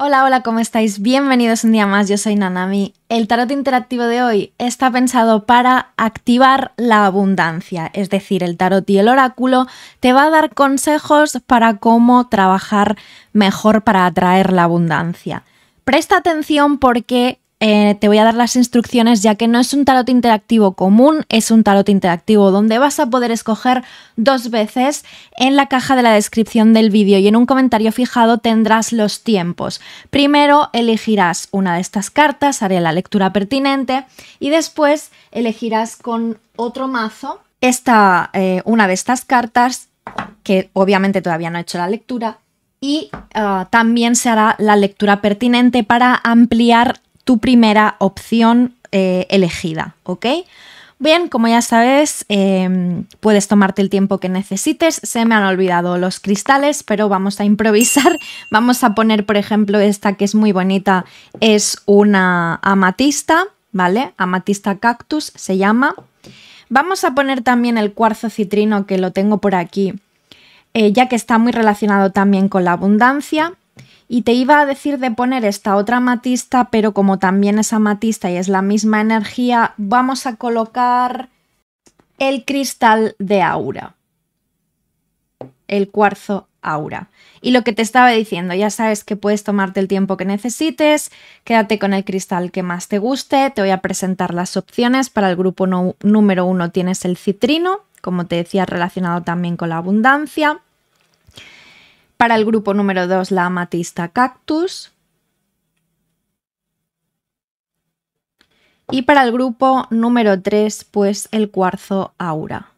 Hola, hola, ¿cómo estáis? Bienvenidos un día más, yo soy Nanami. El tarot interactivo de hoy está pensado para activar la abundancia, es decir, el tarot y el oráculo te va a dar consejos para cómo trabajar mejor para atraer la abundancia. Presta atención porque eh, te voy a dar las instrucciones ya que no es un tarot interactivo común, es un tarot interactivo donde vas a poder escoger dos veces en la caja de la descripción del vídeo y en un comentario fijado tendrás los tiempos. Primero elegirás una de estas cartas, haré la lectura pertinente y después elegirás con otro mazo esta, eh, una de estas cartas que obviamente todavía no he hecho la lectura y ah, también se hará la lectura pertinente para ampliar tu primera opción eh, elegida, ¿ok? Bien, como ya sabes, em, puedes tomarte el tiempo que necesites. Se me han olvidado los cristales, pero vamos a improvisar. Vamos a poner, por ejemplo, esta que es muy bonita, es una amatista, ¿vale? Amatista cactus se llama. Vamos a poner también el cuarzo citrino, que lo tengo por aquí, eh, ya que está muy relacionado también con la abundancia. Y te iba a decir de poner esta otra matista, pero como también es amatista y es la misma energía, vamos a colocar el cristal de aura. El cuarzo aura. Y lo que te estaba diciendo, ya sabes que puedes tomarte el tiempo que necesites, quédate con el cristal que más te guste, te voy a presentar las opciones. Para el grupo número uno tienes el citrino, como te decía, relacionado también con la abundancia. Para el grupo número 2, la amatista cactus. Y para el grupo número 3, pues el cuarzo aura.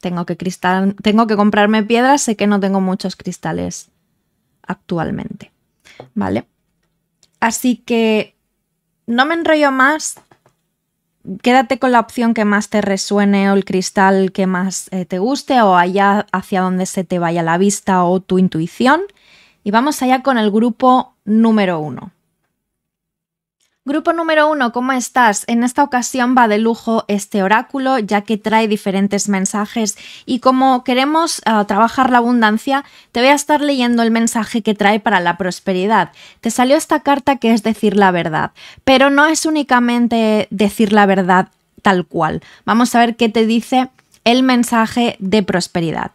Tengo que, cristal, tengo que comprarme piedras, sé que no tengo muchos cristales actualmente. ¿Vale? Así que no me enrollo más, quédate con la opción que más te resuene o el cristal que más eh, te guste o allá hacia donde se te vaya la vista o tu intuición. Y vamos allá con el grupo número uno. Grupo número uno, ¿cómo estás? En esta ocasión va de lujo este oráculo, ya que trae diferentes mensajes y como queremos ah, trabajar la abundancia, te voy a estar leyendo el mensaje que trae para la prosperidad. Te salió esta carta que es decir la verdad, pero no es únicamente decir la verdad tal cual. Vamos a ver qué te dice el mensaje de prosperidad.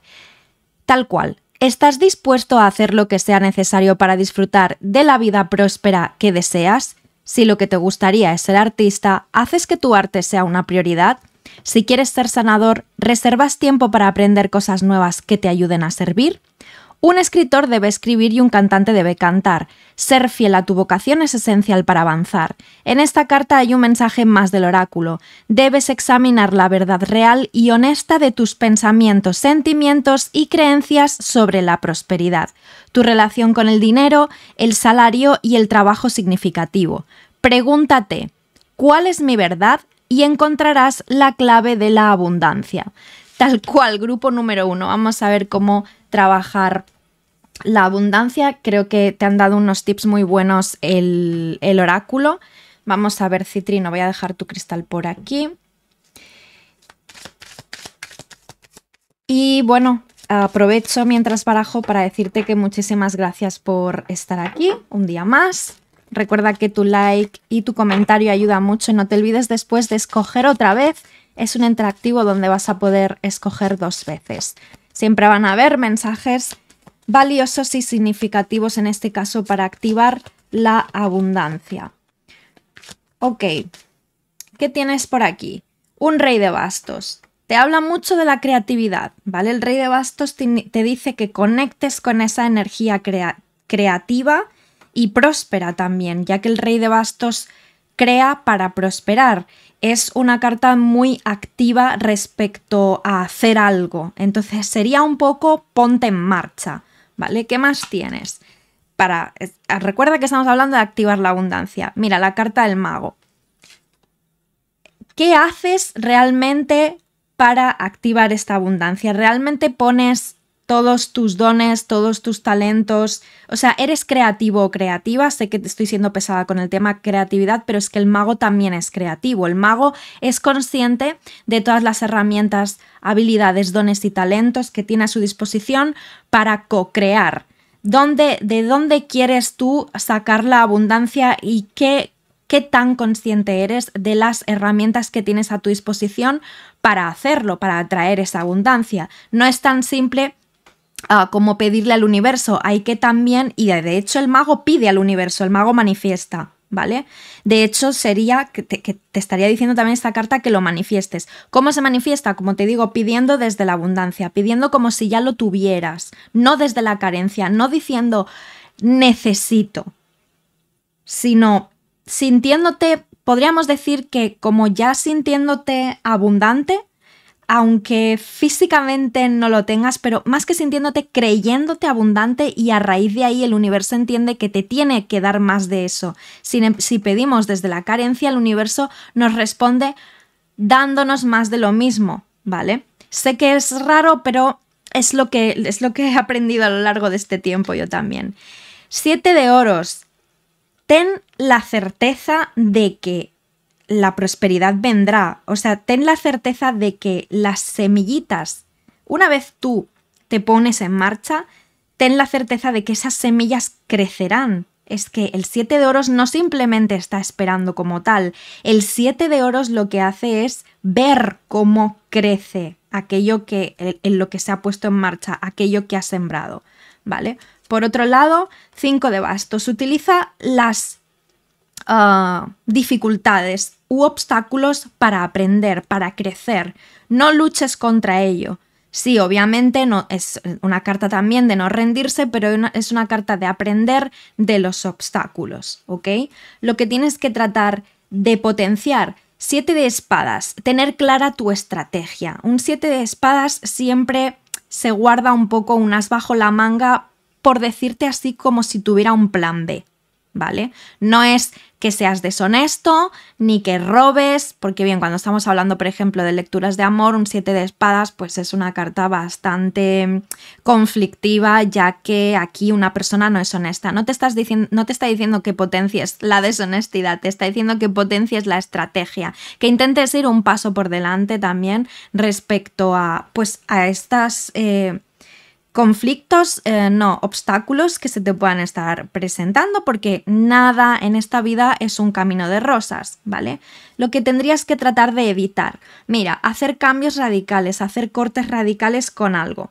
Tal cual, ¿estás dispuesto a hacer lo que sea necesario para disfrutar de la vida próspera que deseas? Si lo que te gustaría es ser artista, ¿haces que tu arte sea una prioridad? Si quieres ser sanador, ¿reservas tiempo para aprender cosas nuevas que te ayuden a servir? Un escritor debe escribir y un cantante debe cantar. Ser fiel a tu vocación es esencial para avanzar. En esta carta hay un mensaje más del oráculo. Debes examinar la verdad real y honesta de tus pensamientos, sentimientos y creencias sobre la prosperidad, tu relación con el dinero, el salario y el trabajo significativo. Pregúntate, ¿cuál es mi verdad? Y encontrarás la clave de la abundancia. Tal cual, grupo número uno. Vamos a ver cómo trabajar la abundancia. Creo que te han dado unos tips muy buenos el, oráculo. Vamos a ver, Citrino, voy a dejar tu cristal por aquí. Y bueno, aprovecho mientras barajo para decirte que muchísimas gracias por estar aquí un día más. Recuerda que tu like y tu comentario ayuda mucho y no te olvides después de escoger otra vez. Es un interactivo donde vas a poder escoger dos veces. Siempre van a haber mensajes valiosos y significativos en este caso para activar la abundancia. Ok, ¿qué tienes por aquí? Un rey de bastos. Te habla mucho de la creatividad, ¿vale? El rey de bastos te, dice que conectes con esa energía creativa y próspera también, ya que el rey de bastos crea para prosperar. Es una carta muy activa respecto a hacer algo. Entonces sería un poco ponte en marcha, ¿vale? ¿Qué más tienes? Para, ah, recuerda que estamos hablando de activar la abundancia. Mira, la carta del mago. ¿Qué haces realmente para activar esta abundancia? ¿Realmente pones todos tus dones, todos tus talentos. O sea, eres creativo o creativa. Sé que te estoy siendo pesada con el tema creatividad, pero es que el mago también es creativo. El mago es consciente de todas las herramientas, habilidades, dones y talentos que tiene a su disposición para co-crear. ¿Dónde, ¿De dónde quieres tú sacar la abundancia y qué, qué tan consciente eres de las herramientas que tienes a tu disposición para hacerlo, para atraer esa abundancia? No es tan simple como pedirle al universo, hay que también, y de hecho el mago pide al universo, el mago manifiesta, ¿vale? De hecho sería, que que te estaría diciendo también esta carta que lo manifiestes. ¿Cómo se manifiesta? Como te digo, pidiendo desde la abundancia, pidiendo como si ya lo tuvieras, no desde la carencia, no diciendo necesito, sino sintiéndote, podríamos decir que como ya sintiéndote abundante, aunque físicamente no lo tengas, pero más que sintiéndote creyéndote abundante y a raíz de ahí el universo entiende que te tiene que dar más de eso. Em, si, pedimos desde la carencia, el universo nos responde dándonos más de lo mismo, ¿vale? Sé que es raro, pero es lo que, es lo que he aprendido a lo largo de este tiempo yo también. Siete de oros. Ten la certeza de que la prosperidad vendrá. O sea, ten la certeza de que las semillitas, una vez tú te pones en marcha, ten la certeza de que esas semillas crecerán. Es que el 7 de oros no simplemente está esperando como tal, el 7 de oros lo que hace es ver cómo crece aquello que en lo que se ha puesto en marcha, aquello que ha sembrado, ¿vale? Por otro lado, 5 de bastos utiliza las ah, dificultades u obstáculos para aprender, para crecer. No luches contra ello. Sí, obviamente no, es una carta también de no rendirse, pero es una carta de aprender de los obstáculos, ¿ok? Lo que tienes que tratar de potenciar. Siete de espadas, tener clara tu estrategia. Un siete de espadas siempre se guarda un poco unas bajo la manga por decirte así como si tuviera un plan B. ¿vale? No es que seas deshonesto, ni que robes, porque bien, cuando estamos hablando, por ejemplo, de lecturas de amor, un siete de espadas, pues es una carta bastante conflictiva, ya que aquí una persona no es honesta. No te, estás no te está diciendo que potencies la deshonestidad, te está diciendo que potencies la estrategia, que intentes ir un paso por delante también respecto a, pues, a estas... Eh, conflictos, eh, no, obstáculos que se te puedan estar presentando, porque nada en esta vida es un camino de rosas, ¿vale? Lo que tendrías que tratar de evitar, mira, hacer cambios radicales, hacer cortes radicales con algo.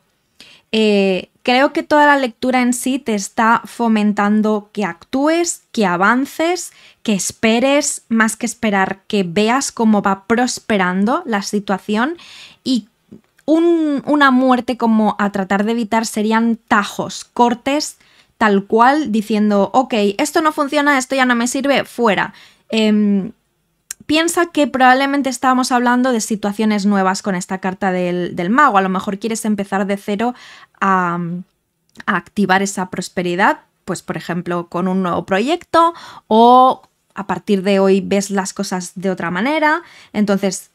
Eh, creo que toda la lectura en sí te está fomentando que actúes, que avances, que esperes, más que esperar, que veas cómo va prosperando la situación y una muerte como a tratar de evitar serían tajos, cortes tal cual, diciendo, ok, esto no funciona, esto ya no me sirve, fuera. Em, piensa que probablemente estábamos hablando de situaciones nuevas con esta carta del, mago. A lo mejor quieres empezar de cero a activar esa prosperidad, pues por ejemplo con un nuevo proyecto o a partir de hoy ves las cosas de otra manera. Entonces,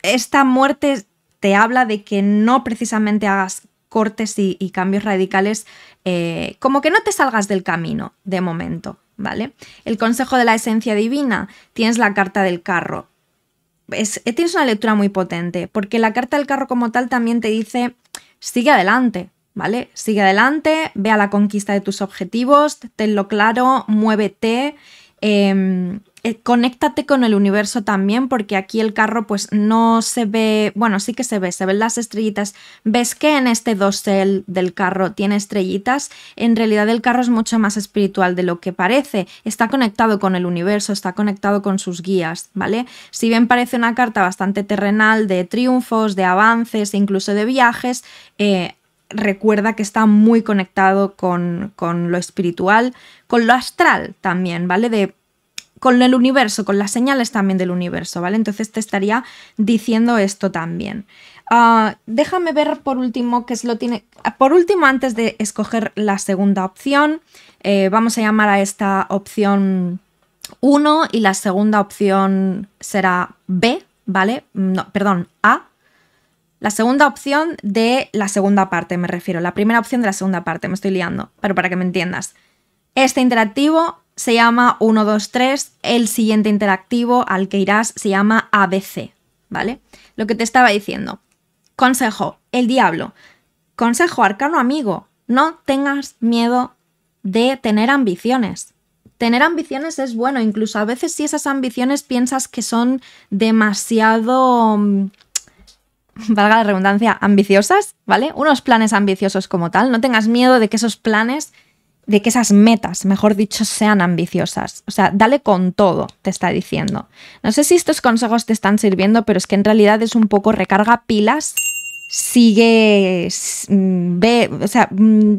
esta muerte te habla de que no precisamente hagas cortes y, cambios radicales, eh, como que no te salgas del camino de momento, ¿vale? El consejo de la esencia divina, tienes la carta del carro. Es, eh, tienes una lectura muy potente, porque la carta del carro como tal también te dice, sigue adelante, ¿vale? Sigue adelante, ve a la conquista de tus objetivos, tenlo claro, muévete. Em, eh, conéctate con el universo también, porque aquí el carro pues no se ve, bueno, sí que se ve, se ven las estrellitas. Ves que en este dosel del carro tiene estrellitas, en realidad el carro es mucho más espiritual de lo que parece, está conectado con el universo, está conectado con sus guías, ¿vale? Si bien parece una carta bastante terrenal de triunfos, de avances, e incluso de viajes, eh, recuerda que está muy conectado con, con, lo espiritual, con lo astral también, ¿vale? De con el universo, con las señales también del universo, ¿vale? Entonces te estaría diciendo esto también. Ah, déjame ver por último qué es lo tiene. Ah, por último, antes de escoger la segunda opción, eh, vamos a llamar a esta opción 1 y la segunda opción será B, ¿vale? Mm, no, perdón, A. La segunda opción de la segunda parte, me refiero. La primera opción de la segunda parte, me estoy liando, pero para que me entiendas. Este interactivo se llama 123, el siguiente interactivo al que irás se llama ABC, ¿vale? Lo que te estaba diciendo. Consejo, el diablo. Consejo, arcano amigo, no tengas miedo de tener ambiciones. Tener ambiciones es bueno, incluso a veces si esas ambiciones piensas que son demasiado, mm, valga la redundancia, ambiciosas, ¿vale? Unos planes ambiciosos como tal, no tengas miedo de que esos planes de que esas metas, mejor dicho, sean ambiciosas. O sea, dale con todo, te está diciendo. No sé si estos consejos te están sirviendo, pero es que en realidad es un poco recarga pilas, sigue, mm, ve, o sea, mm,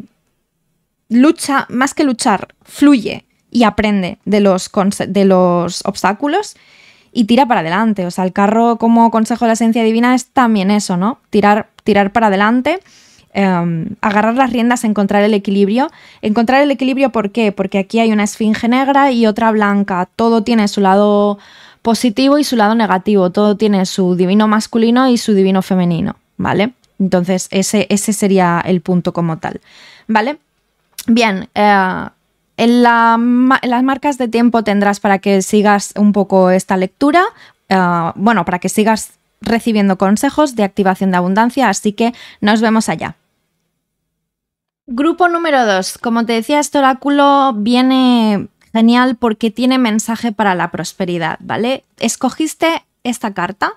lucha, más que luchar, fluye y aprende de los, de los obstáculos y tira para adelante. O sea, el carro como consejo de la esencia divina es también eso, ¿no? Tirar, tirar para adelante Em, agarrar las riendas, encontrar el equilibrio. Encontrar el equilibrio, ¿por qué? Porque aquí hay una esfinge negra y otra blanca. Todo tiene su lado positivo y su lado negativo. Todo tiene su divino masculino y su divino femenino, ¿vale? Entonces, ese, ese sería el punto como tal, ¿vale? Bien, eh, en, las marcas de tiempo tendrás para que sigas un poco esta lectura. Eh, bueno, para que sigas recibiendo consejos de activación de abundancia, así que nos vemos allá. Grupo número 2. Como te decía, este oráculo viene genial porque tiene mensaje para la prosperidad, ¿vale? Escogiste esta carta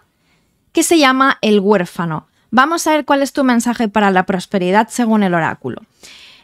que se llama El huérfano. Vamos a ver cuál es tu mensaje para la prosperidad según el oráculo.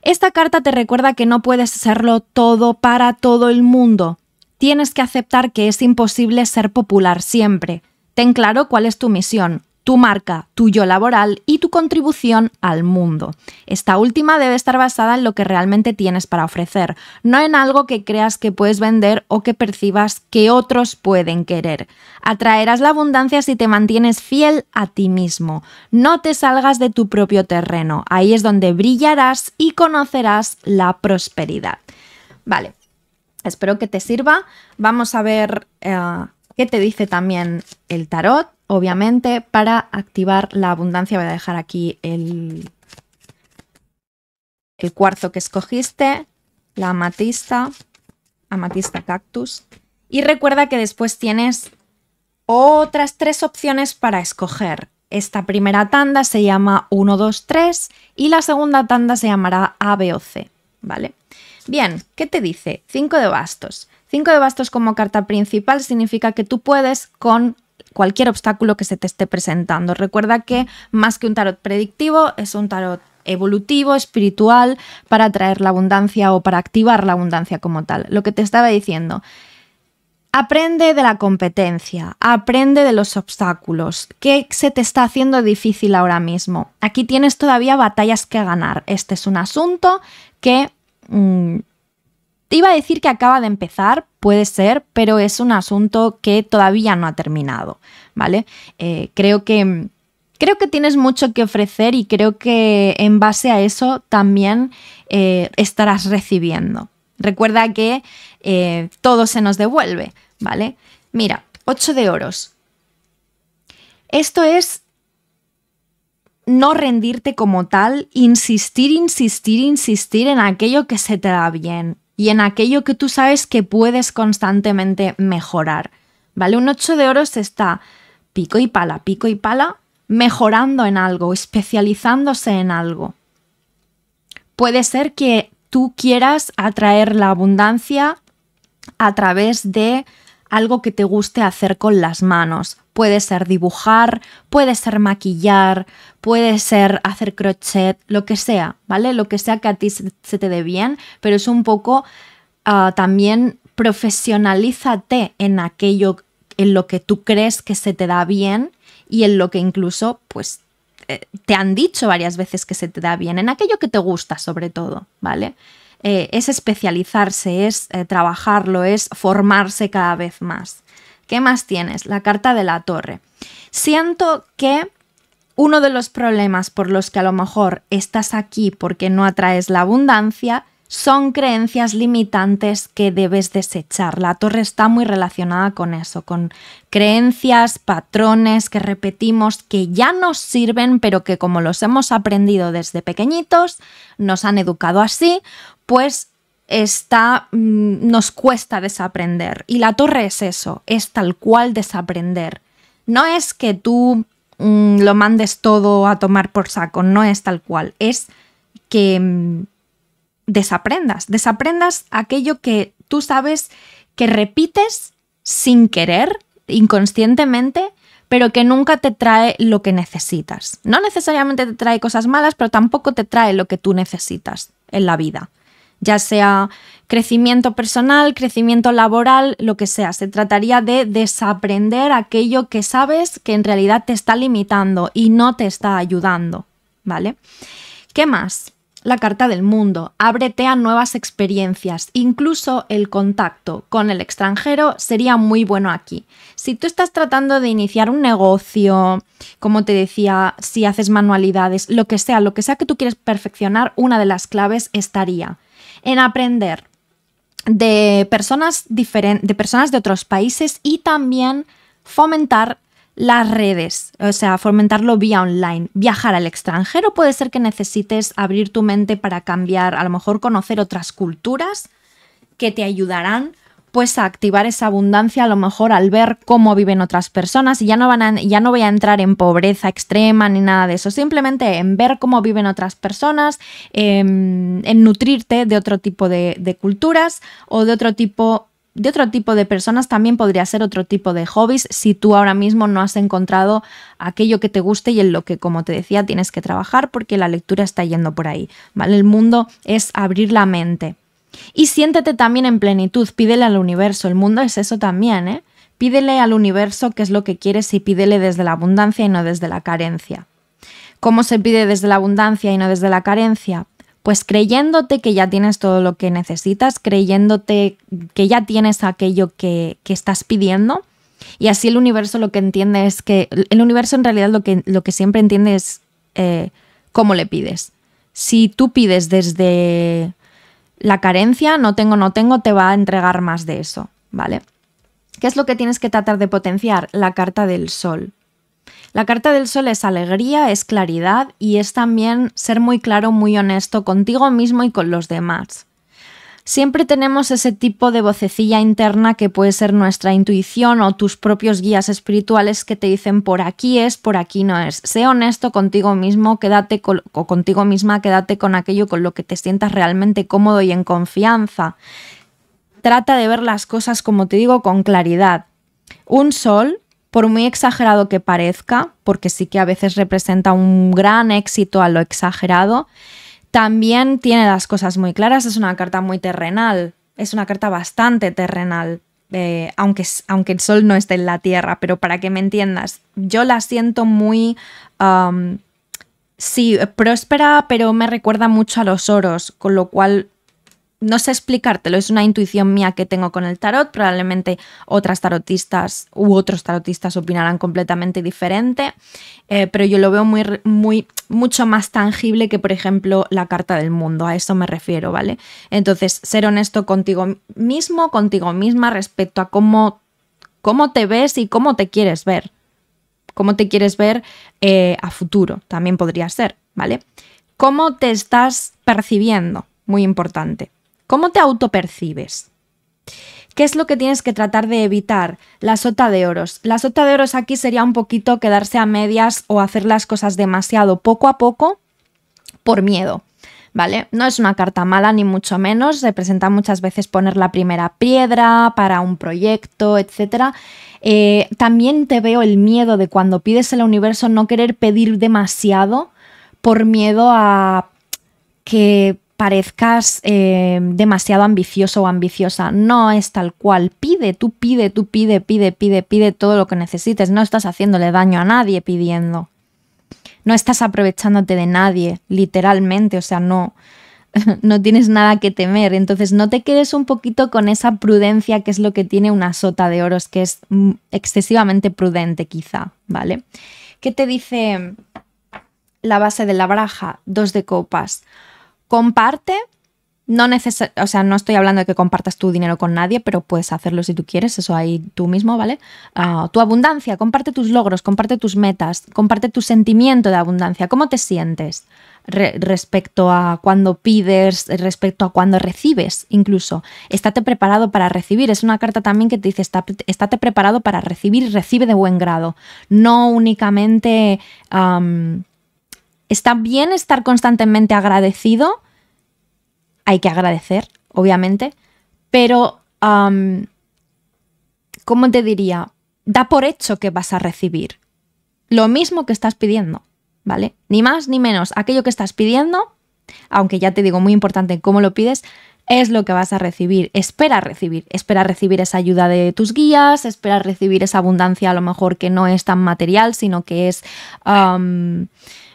Esta carta te recuerda que no puedes serlo todo para todo el mundo. Tienes que aceptar que es imposible ser popular siempre. Ten claro cuál es tu misión tu marca, tu yo laboral y tu contribución al mundo. Esta última debe estar basada en lo que realmente tienes para ofrecer, no en algo que creas que puedes vender o que percibas que otros pueden querer. Atraerás la abundancia si te mantienes fiel a ti mismo. No te salgas de tu propio terreno. Ahí es donde brillarás y conocerás la prosperidad. Vale, espero que te sirva. Vamos a ver eh, qué te dice también el tarot obviamente, para activar la abundancia. Voy a dejar aquí el, el cuarzo que escogiste, la amatista, amatista cactus. Y recuerda que después tienes otras tres opciones para escoger. Esta primera tanda se llama 1, 2, 3 y la segunda tanda se llamará A, B o C, ¿vale? Bien, ¿qué te dice? 5 de bastos. 5 de bastos como carta principal significa que tú puedes con cualquier obstáculo que se te esté presentando. Recuerda que más que un tarot predictivo, es un tarot evolutivo, espiritual, para atraer la abundancia o para activar la abundancia como tal. Lo que te estaba diciendo. Aprende de la competencia, aprende de los obstáculos, qué se te está haciendo difícil ahora mismo. Aquí tienes todavía batallas que ganar. Este es un asunto que mm, te iba a decir que acaba de empezar, puede ser, pero es un asunto que todavía no ha terminado, ¿vale? Eh, creo que... Creo que tienes mucho que ofrecer y creo que en base a eso también eh, estarás recibiendo. Recuerda que eh, todo se nos devuelve, ¿vale? Mira, 8 de oros. Esto es no rendirte como tal, insistir, insistir, insistir en aquello que se te da bien, y en aquello que tú sabes que puedes constantemente mejorar. ¿Vale? Un 8 de oros está pico y pala, pico y pala, mejorando en algo, especializándose en algo. Puede ser que tú quieras atraer la abundancia a través de algo que te guste hacer con las manos. Puede ser dibujar, puede ser maquillar, puede ser hacer crochet, lo que sea, ¿vale? Lo que sea que a ti se te dé bien, pero es un poco ah, también profesionalízate en aquello en lo que tú crees que se te da bien y en lo que incluso pues eh, te han dicho varias veces que se te da bien, en aquello que te gusta sobre todo, ¿vale? Eh, es especializarse, es eh, trabajarlo, es formarse cada vez más. ¿Qué más tienes? La carta de la torre. Siento que uno de los problemas por los que a lo mejor estás aquí porque no atraes la abundancia son creencias limitantes que debes desechar. La torre está muy relacionada con eso, con creencias, patrones que repetimos que ya nos sirven, pero que como los hemos aprendido desde pequeñitos, nos han educado así, pues está, mm, nos cuesta desaprender. Y la torre es eso, es tal cual desaprender. No es que tú mm, lo mandes todo a tomar por saco, no es tal cual, es que mm, desaprendas, desaprendas aquello que tú sabes que repites sin querer, inconscientemente, pero que nunca te trae lo que necesitas. No necesariamente te trae cosas malas, pero tampoco te trae lo que tú necesitas en la vida ya sea crecimiento personal, crecimiento laboral, lo que sea. Se trataría de desaprender aquello que sabes que en realidad te está limitando y no te está ayudando, ¿vale? ¿Qué más? La carta del mundo, ábrete a nuevas experiencias, incluso el contacto con el extranjero sería muy bueno aquí. Si tú estás tratando de iniciar un negocio, como te decía, si haces manualidades, lo que sea, lo que sea que tú quieres perfeccionar, una de las claves estaría en aprender de personas, de personas de otros países y también fomentar las redes, o sea, fomentarlo vía online. Viajar al extranjero puede ser que necesites abrir tu mente para cambiar, a lo mejor conocer otras culturas que te ayudarán pues a activar esa abundancia a lo mejor al ver cómo viven otras personas y ya no van a, ya no voy a entrar en pobreza extrema ni nada de eso, simplemente en ver cómo viven otras personas, em, en nutrirte de otro tipo de, culturas o de otro tipo de otro tipo de personas también podría ser otro tipo de hobbies si tú ahora mismo no has encontrado aquello que te guste y en lo que, como te decía, tienes que trabajar porque la lectura está yendo por ahí, ¿vale? El mundo es abrir la mente. Y siéntete también en plenitud, pídele al universo, el mundo es eso también, ¿eh? Pídele al universo qué es lo que quieres y pídele desde la abundancia y no desde la carencia. ¿Cómo se pide desde la abundancia y no desde la carencia? Pues creyéndote que ya tienes todo lo que necesitas, creyéndote que ya tienes aquello que, que estás pidiendo. Y así el universo lo que entiende es que, el universo en realidad lo que, lo que siempre entiende es eh, cómo le pides. Si tú pides desde la carencia, no tengo, no tengo, te va a entregar más de eso, ¿vale? ¿Qué es lo que tienes que tratar de potenciar? La carta del sol. La carta del sol es alegría, es claridad y es también ser muy claro, muy honesto contigo mismo y con los demás. Siempre tenemos ese tipo de vocecilla interna que puede ser nuestra intuición o tus propios guías espirituales que te dicen por aquí es, por aquí no es. Sé honesto contigo mismo, quédate con, contigo misma, quédate con aquello con lo que te sientas realmente cómodo y en confianza. Trata de ver las cosas, como te digo, con claridad. Un sol, por muy exagerado que parezca, porque sí que a veces representa un gran éxito a lo exagerado, también tiene las cosas muy claras, es una carta muy terrenal, es una carta bastante terrenal, eh, aunque, aunque el sol no esté en la tierra, pero para que me entiendas, yo la siento muy... sí, próspera, pero me recuerda mucho a los oros, con lo cual no sé explicártelo, es una intuición mía que tengo con el tarot, probablemente otras tarotistas u otros tarotistas opinarán completamente diferente, eh, pero yo lo veo muy, muy, mucho más tangible que, por ejemplo, la carta del mundo, a eso me refiero, ¿vale? Entonces, ser honesto contigo mismo, contigo misma respecto a cómo, cómo te ves y cómo te quieres ver, cómo te quieres ver eh, a futuro, también podría ser, ¿vale? ¿Cómo te estás percibiendo? Muy importante. ¿Cómo te autopercibes? ¿Qué es lo que tienes que tratar de evitar? La sota de oros. La sota de oros aquí sería un poquito quedarse a medias o hacer las cosas demasiado poco a poco por miedo. ¿Vale? No es una carta mala ni mucho menos, Representa muchas veces poner la primera piedra para un proyecto, etc. Eh, también te veo el miedo de cuando pides el universo no querer pedir demasiado por miedo a que parezcas eh, demasiado ambicioso o ambiciosa. No es tal cual. Pide, tú pide, tú pide, pide, pide, pide todo lo que necesites. No estás haciéndole daño a nadie pidiendo. No estás aprovechándote de nadie, literalmente. O sea, no, no tienes nada que temer. Entonces, no te quedes un poquito con esa prudencia que es lo que tiene una sota de oros, que es mm, excesivamente prudente quizá, ¿vale? ¿Qué te dice la base de la baraja? Dos de copas comparte. No o sea, no estoy hablando de que compartas tu dinero con nadie, pero puedes hacerlo si tú quieres, eso ahí tú mismo, ¿vale? Ah, tu abundancia, comparte tus logros, comparte tus metas, comparte tu sentimiento de abundancia, cómo te sientes respecto a cuando pides, respecto a cuando recibes, incluso. Estate preparado para recibir, es una carta también que te dice, estate preparado para recibir recibe de buen grado, no únicamente... Está bien estar constantemente agradecido. Hay que agradecer, obviamente. Pero, ¿cómo te diría? Da por hecho que vas a recibir lo mismo que estás pidiendo, ¿vale? Ni más ni menos. Aquello que estás pidiendo, aunque ya te digo, muy importante cómo lo pides, es lo que vas a recibir. Espera recibir. Espera recibir esa ayuda de tus guías, espera recibir esa abundancia a lo mejor que no es tan material, sino que es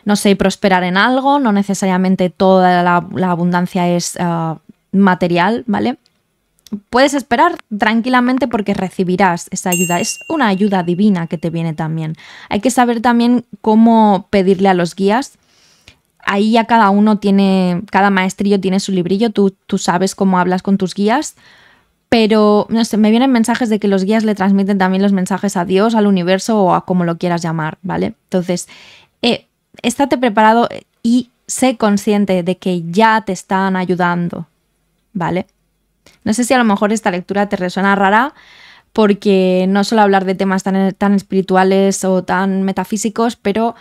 no sé, prosperar en algo, no necesariamente toda la, abundancia es ah, material, ¿vale? Puedes esperar tranquilamente porque recibirás esa ayuda. Es una ayuda divina que te viene también. Hay que saber también cómo pedirle a los guías. Ahí ya cada uno tiene, cada maestrillo tiene su librillo, tú, tú sabes cómo hablas con tus guías pero no sé, me vienen mensajes de que los guías le transmiten también los mensajes a Dios, al universo o a como lo quieras llamar, ¿vale? Entonces, eh, estate preparado y sé consciente de que ya te están ayudando, ¿vale? No sé si a lo mejor esta lectura te resuena rara, porque no suelo hablar de temas tan, espirituales o tan metafísicos, pero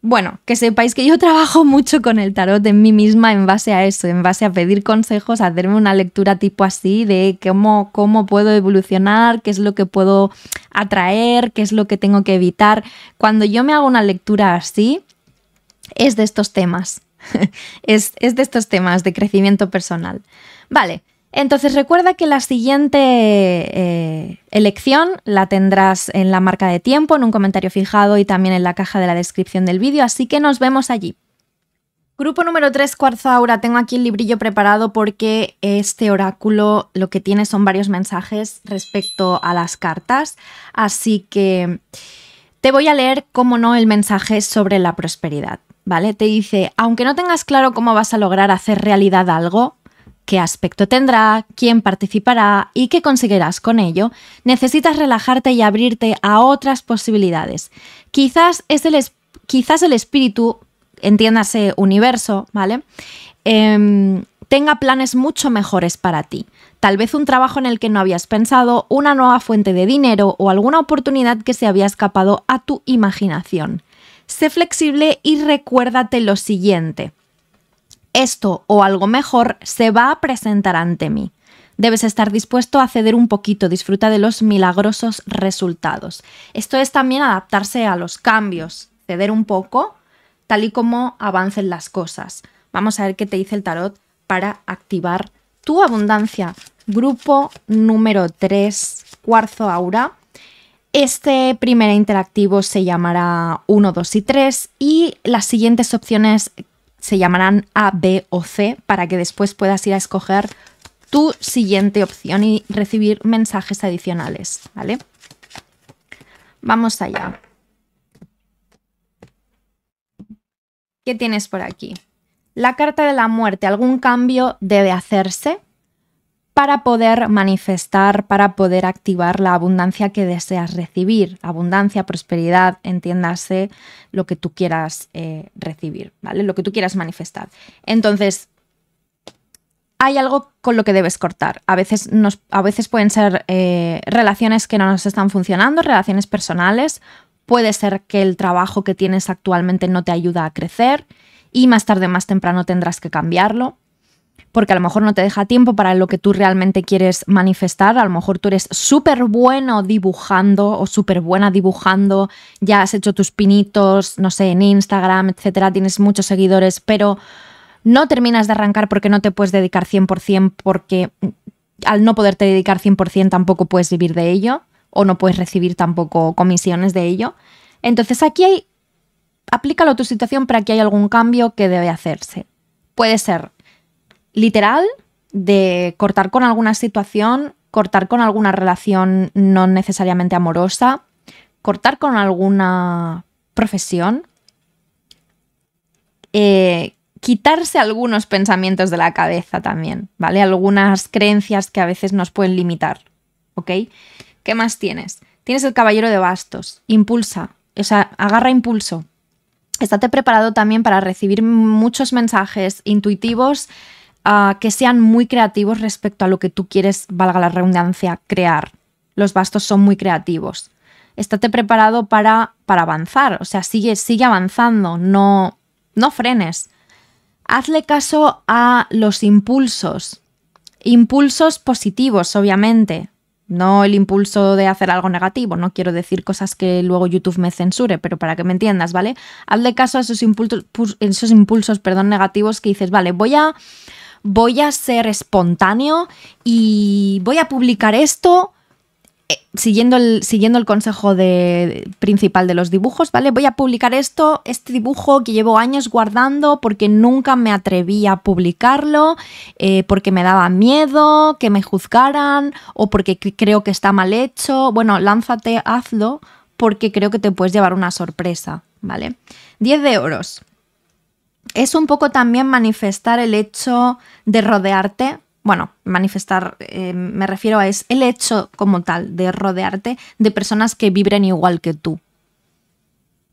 bueno, que sepáis que yo trabajo mucho con el tarot en mí misma en base a eso, en base a pedir consejos, a hacerme una lectura tipo así de cómo, cómo puedo evolucionar, qué es lo que puedo atraer, qué es lo que tengo que evitar. Cuando yo me hago una lectura así, es de estos temas. es, de estos temas de crecimiento personal. Vale, entonces recuerda que la siguiente eh, elección la tendrás en la marca de tiempo, en un comentario fijado y también en la caja de la descripción del vídeo, así que nos vemos allí. Grupo número 3, Aura. Tengo aquí el librillo preparado porque este oráculo lo que tiene son varios mensajes respecto a las cartas. Así que te voy a leer, como no, el mensaje sobre la prosperidad. ¿vale? Te dice, aunque no tengas claro cómo vas a lograr hacer realidad algo, qué aspecto tendrá, quién participará y qué conseguirás con ello, necesitas relajarte y abrirte a otras posibilidades. Quizás, es el, quizás el espíritu, entiéndase universo, ¿vale? Em, tenga planes mucho mejores para ti. Tal vez un trabajo en el que no habías pensado, una nueva fuente de dinero o alguna oportunidad que se había escapado a tu imaginación. Sé flexible y recuérdate lo siguiente. Esto o algo mejor se va a presentar ante mí. Debes estar dispuesto a ceder un poquito, disfruta de los milagrosos resultados. Esto es también adaptarse a los cambios, ceder un poco, tal y como avancen las cosas. Vamos a ver qué te dice el tarot para activar tu abundancia. Grupo número 3, cuarzo aura. Este primer interactivo se llamará 1, 2 y 3 y las siguientes opciones se llamarán A, B o C para que después puedas ir a escoger tu siguiente opción y recibir mensajes adicionales, ¿vale? Vamos allá. ¿Qué tienes por aquí? La carta de la muerte, algún cambio debe hacerse para poder manifestar, para poder activar la abundancia que deseas recibir. Abundancia, prosperidad, entiéndase lo que tú quieras eh, recibir, ¿vale? Lo que tú quieras manifestar. Entonces, hay algo con lo que debes cortar. A veces, nos, a veces pueden ser eh, relaciones que no nos están funcionando, relaciones personales. Puede ser que el trabajo que tienes actualmente no te ayuda a crecer y más tarde, más temprano tendrás que cambiarlo porque a lo mejor no te deja tiempo para lo que tú realmente quieres manifestar, a lo mejor tú eres súper bueno dibujando o súper buena dibujando, ya has hecho tus pinitos, no sé, en Instagram, etcétera, tienes muchos seguidores, pero no terminas de arrancar porque no te puedes dedicar 100% porque al no poderte dedicar 100% tampoco puedes vivir de ello o no puedes recibir tampoco comisiones de ello. Entonces aquí hay, aplícalo a tu situación, pero aquí hay algún cambio que debe hacerse. Puede ser literal de cortar con alguna situación, cortar con alguna relación no necesariamente amorosa, cortar con alguna profesión, eh, quitarse algunos pensamientos de la cabeza también, ¿vale? Algunas creencias que a veces nos pueden limitar, ¿ok? ¿Qué más tienes? Tienes el caballero de bastos, impulsa, o sea, agarra impulso. Estate preparado también para recibir muchos mensajes intuitivos que sean muy creativos respecto a lo que tú quieres, valga la redundancia, crear. Los bastos son muy creativos. Estate preparado para, para avanzar, o sea, sigue, sigue avanzando, no, no frenes. Hazle caso a los impulsos, impulsos positivos, obviamente, no el impulso de hacer algo negativo, no quiero decir cosas que luego YouTube me censure, pero para que me entiendas, ¿vale? Hazle caso a esos impulsos, esos impulsos perdón, negativos que dices, vale, voy a voy a ser espontáneo y voy a publicar esto eh, siguiendo, el, siguiendo el consejo de, principal de los dibujos, ¿vale? Voy a publicar esto, este dibujo que llevo años guardando porque nunca me atreví a publicarlo, eh, porque me daba miedo que me juzgaran o porque creo que está mal hecho. Bueno, lánzate, hazlo porque creo que te puedes llevar una sorpresa, ¿vale? 10 de oros es un poco también manifestar el hecho de rodearte, bueno, manifestar, eh, me refiero a es el hecho como tal de rodearte de personas que vibren igual que tú.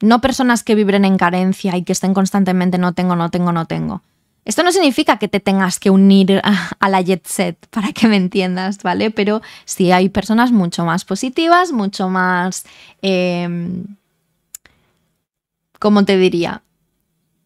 No personas que vibren en carencia y que estén constantemente no tengo, no tengo, no tengo. Esto no significa que te tengas que unir a, la jet set para que me entiendas, ¿vale? Pero sí hay personas mucho más positivas, mucho más... Em, ¿Cómo te diría?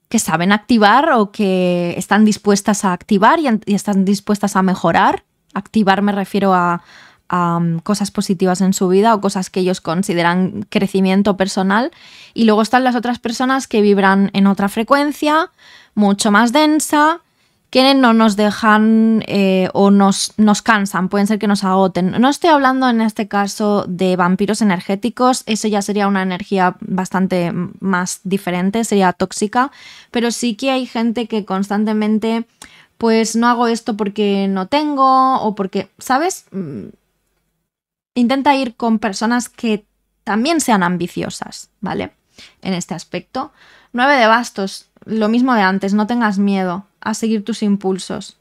que saben activar o que están dispuestas a activar y, están dispuestas a mejorar. Activar me refiero a, a um, cosas positivas en su vida o cosas que ellos consideran crecimiento personal. Y luego están las otras personas que vibran en otra frecuencia, mucho más densa, quienes no nos dejan eh, o nos, nos cansan, pueden ser que nos agoten. No estoy hablando en este caso de vampiros energéticos, eso ya sería una energía bastante más diferente, sería tóxica, pero sí que hay gente que constantemente, pues no hago esto porque no tengo o porque, ¿sabes? Mm, intenta ir con personas que también sean ambiciosas, ¿vale? En este aspecto. Nueve de bastos, lo mismo de antes, no tengas miedo a seguir tus impulsos.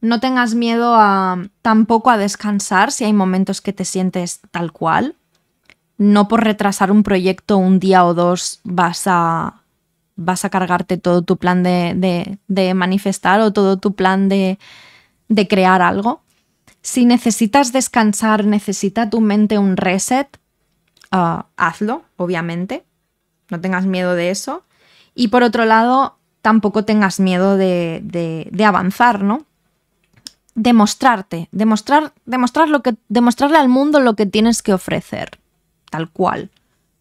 No tengas miedo a tampoco a descansar si hay momentos que te sientes tal cual. No por retrasar un proyecto un día o dos vas a vas a cargarte todo tu plan de, de, manifestar o todo tu plan de, de crear algo. Si necesitas descansar, necesita tu mente un reset, ah, hazlo, obviamente. No tengas miedo de eso. Y por otro lado, tampoco tengas miedo de, avanzar, ¿no? Demostrarte, demostrar lo que, demostrarle al mundo lo que tienes que ofrecer, tal cual.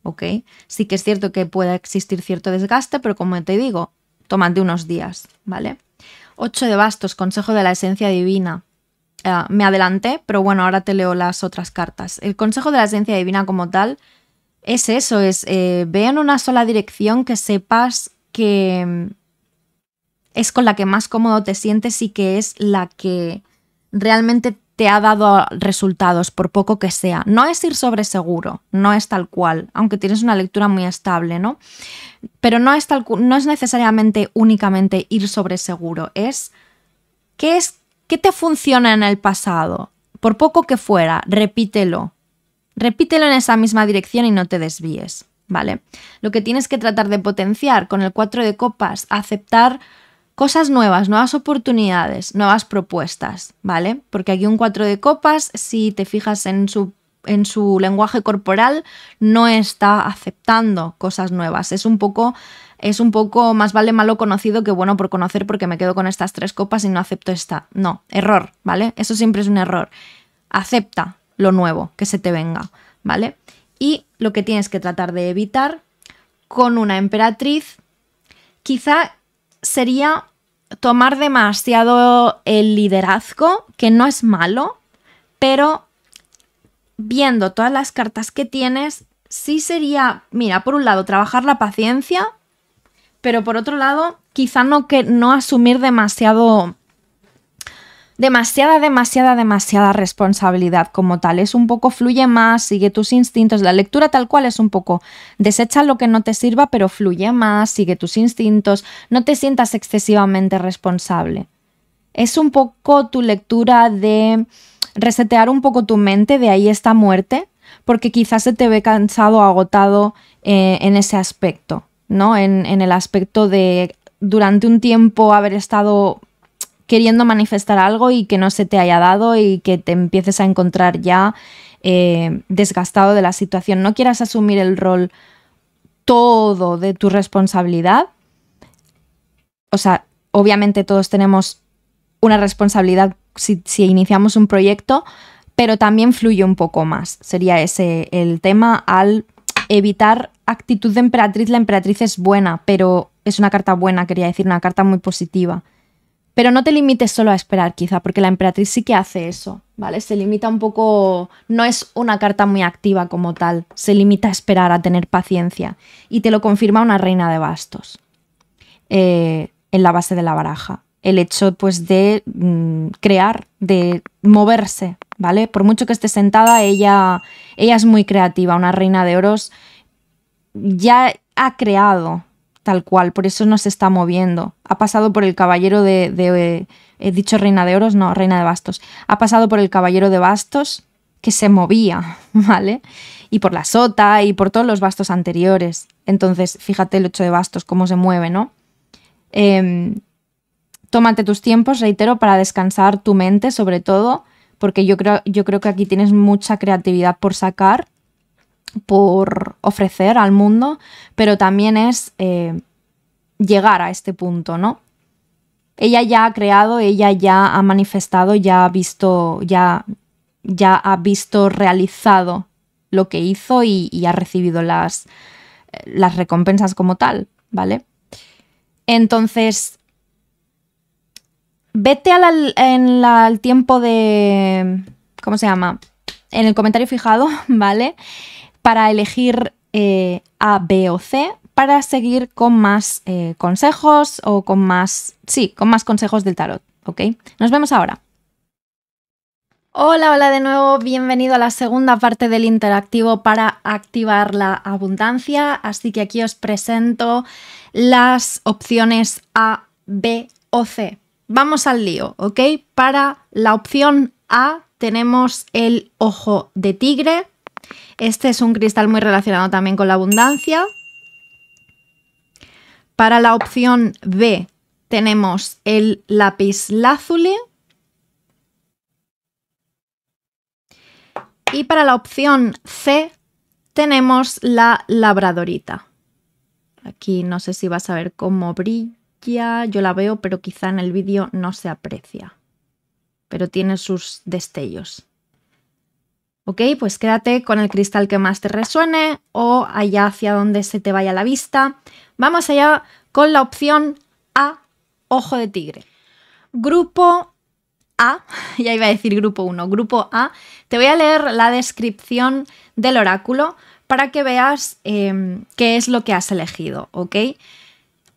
¿Ok? Sí que es cierto que pueda existir cierto desgaste, pero como te digo, tómate unos días, ¿vale? Ocho de bastos, consejo de la esencia divina. Eh, me adelanté, pero bueno, ahora te leo las otras cartas. El consejo de la esencia divina como tal es eso, es eh, ve en una sola dirección que sepas que, es con la que más cómodo te sientes y que es la que realmente te ha dado resultados, por poco que sea. No es ir sobre seguro, no es tal cual, aunque tienes una lectura muy estable, ¿no? Pero no es, tal, no es necesariamente únicamente ir sobre seguro, es qué, es qué te funciona en el pasado, por poco que fuera, repítelo. Repítelo en esa misma dirección y no te desvíes, ¿vale? Lo que tienes que tratar de potenciar con el 4 de copas, aceptar Cosas nuevas, nuevas oportunidades, nuevas propuestas, ¿vale? Porque aquí un cuatro de copas, si te fijas en su, en su lenguaje corporal, no está aceptando cosas nuevas. Es un poco es un poco más vale malo conocido que bueno por conocer porque me quedo con estas tres copas y no acepto esta. No, error, ¿vale? Eso siempre es un error. Acepta lo nuevo que se te venga, ¿vale? Y lo que tienes que tratar de evitar con una emperatriz, quizá sería tomar demasiado el liderazgo, que no es malo, pero viendo todas las cartas que tienes, sí sería, mira, por un lado, trabajar la paciencia, pero por otro lado, quizá no, que, no asumir demasiado demasiada, demasiada, demasiada responsabilidad como tal. Es un poco fluye más, sigue tus instintos. La lectura tal cual es un poco desecha lo que no te sirva, pero fluye más, sigue tus instintos. No te sientas excesivamente responsable. Es un poco tu lectura de resetear un poco tu mente, de ahí esta muerte, porque quizás se te ve cansado, agotado eh, en ese aspecto, ¿no? en el aspecto de durante un tiempo haber estado queriendo manifestar algo y que no se te haya dado y que te empieces a encontrar ya eh, desgastado de la situación. No quieras asumir el rol todo de tu responsabilidad. O sea, obviamente todos tenemos una responsabilidad si iniciamos un proyecto, pero también fluye un poco más. Sería ese el tema al evitar actitud de emperatriz. La emperatriz es buena, pero es una carta buena, quería decir, una carta muy positiva. Pero no te limites solo a esperar, quizá, porque la emperatriz sí que hace eso, ¿vale? Se limita un poco, no es una carta muy activa como tal, se limita a esperar, a tener paciencia. Y te lo confirma una reina de bastos eh, en la base de la baraja. El hecho, pues, de mm, crear, de moverse, ¿vale? Por mucho que esté sentada, ella, ella es muy creativa, una reina de oros ya ha creado, tal cual, por eso no se está moviendo. Ha pasado por el caballero de, eh, he dicho reina de oros, no, reina de bastos. Ha pasado por el caballero de bastos que se movía, ¿vale? Y por la sota y por todos los bastos anteriores. Entonces, fíjate el 8 de bastos, cómo se mueve, ¿no? Em, tómate tus tiempos, reitero, para descansar tu mente sobre todo, porque yo creo, yo creo que aquí tienes mucha creatividad por sacar por ofrecer al mundo, pero también es eh, llegar a este punto, ¿no? Ella ya ha creado, ella ya ha manifestado, ya ha visto, ya, ya ha visto realizado lo que hizo y, ha recibido las, las recompensas como tal, ¿vale? Entonces, vete en al tiempo de... ¿Cómo se llama? En el comentario fijado, ¿vale? para elegir eh, A, B o C para seguir con más eh, consejos o con más, sí, con más consejos del tarot, ¿ok? Nos vemos ahora. Hola, hola de nuevo, bienvenido a la segunda parte del interactivo para activar la abundancia. Así que aquí os presento las opciones A, B o C. Vamos al lío, ¿ok? Para la opción A tenemos el ojo de tigre, este es un cristal muy relacionado también con la abundancia. Para la opción B tenemos el lápiz lázuli. Y para la opción C tenemos la labradorita. Aquí no sé si vas a ver cómo brilla, yo la veo, pero quizá en el vídeo no se aprecia. Pero tiene sus destellos. ¿Ok? Pues quédate con el cristal que más te resuene o allá hacia donde se te vaya la vista. Vamos allá con la opción A, ojo de tigre. Grupo A, ya iba a decir grupo 1, grupo A, te voy a leer la descripción del oráculo para que veas em, qué es lo que has elegido, ¿ok?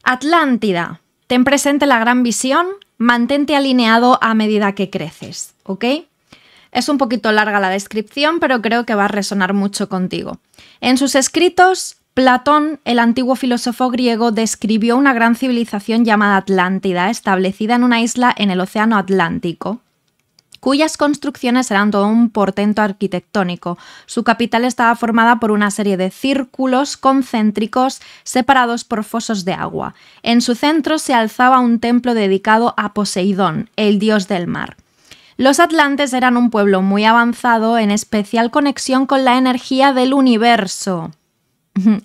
Atlántida, ten presente la gran visión, mantente alineado a medida que creces, ¿ok? Es un poquito larga la descripción, pero creo que va a resonar mucho contigo. En sus escritos, Platón, el antiguo filósofo griego, describió una gran civilización llamada Atlántida, establecida en una isla en el Océano Atlántico, cuyas construcciones eran todo un portento arquitectónico. Su capital estaba formada por una serie de círculos concéntricos separados por fosos de agua. En su centro se alzaba un templo dedicado a Poseidón, el dios del mar. Los atlantes eran un pueblo muy avanzado, en especial conexión con la energía del universo.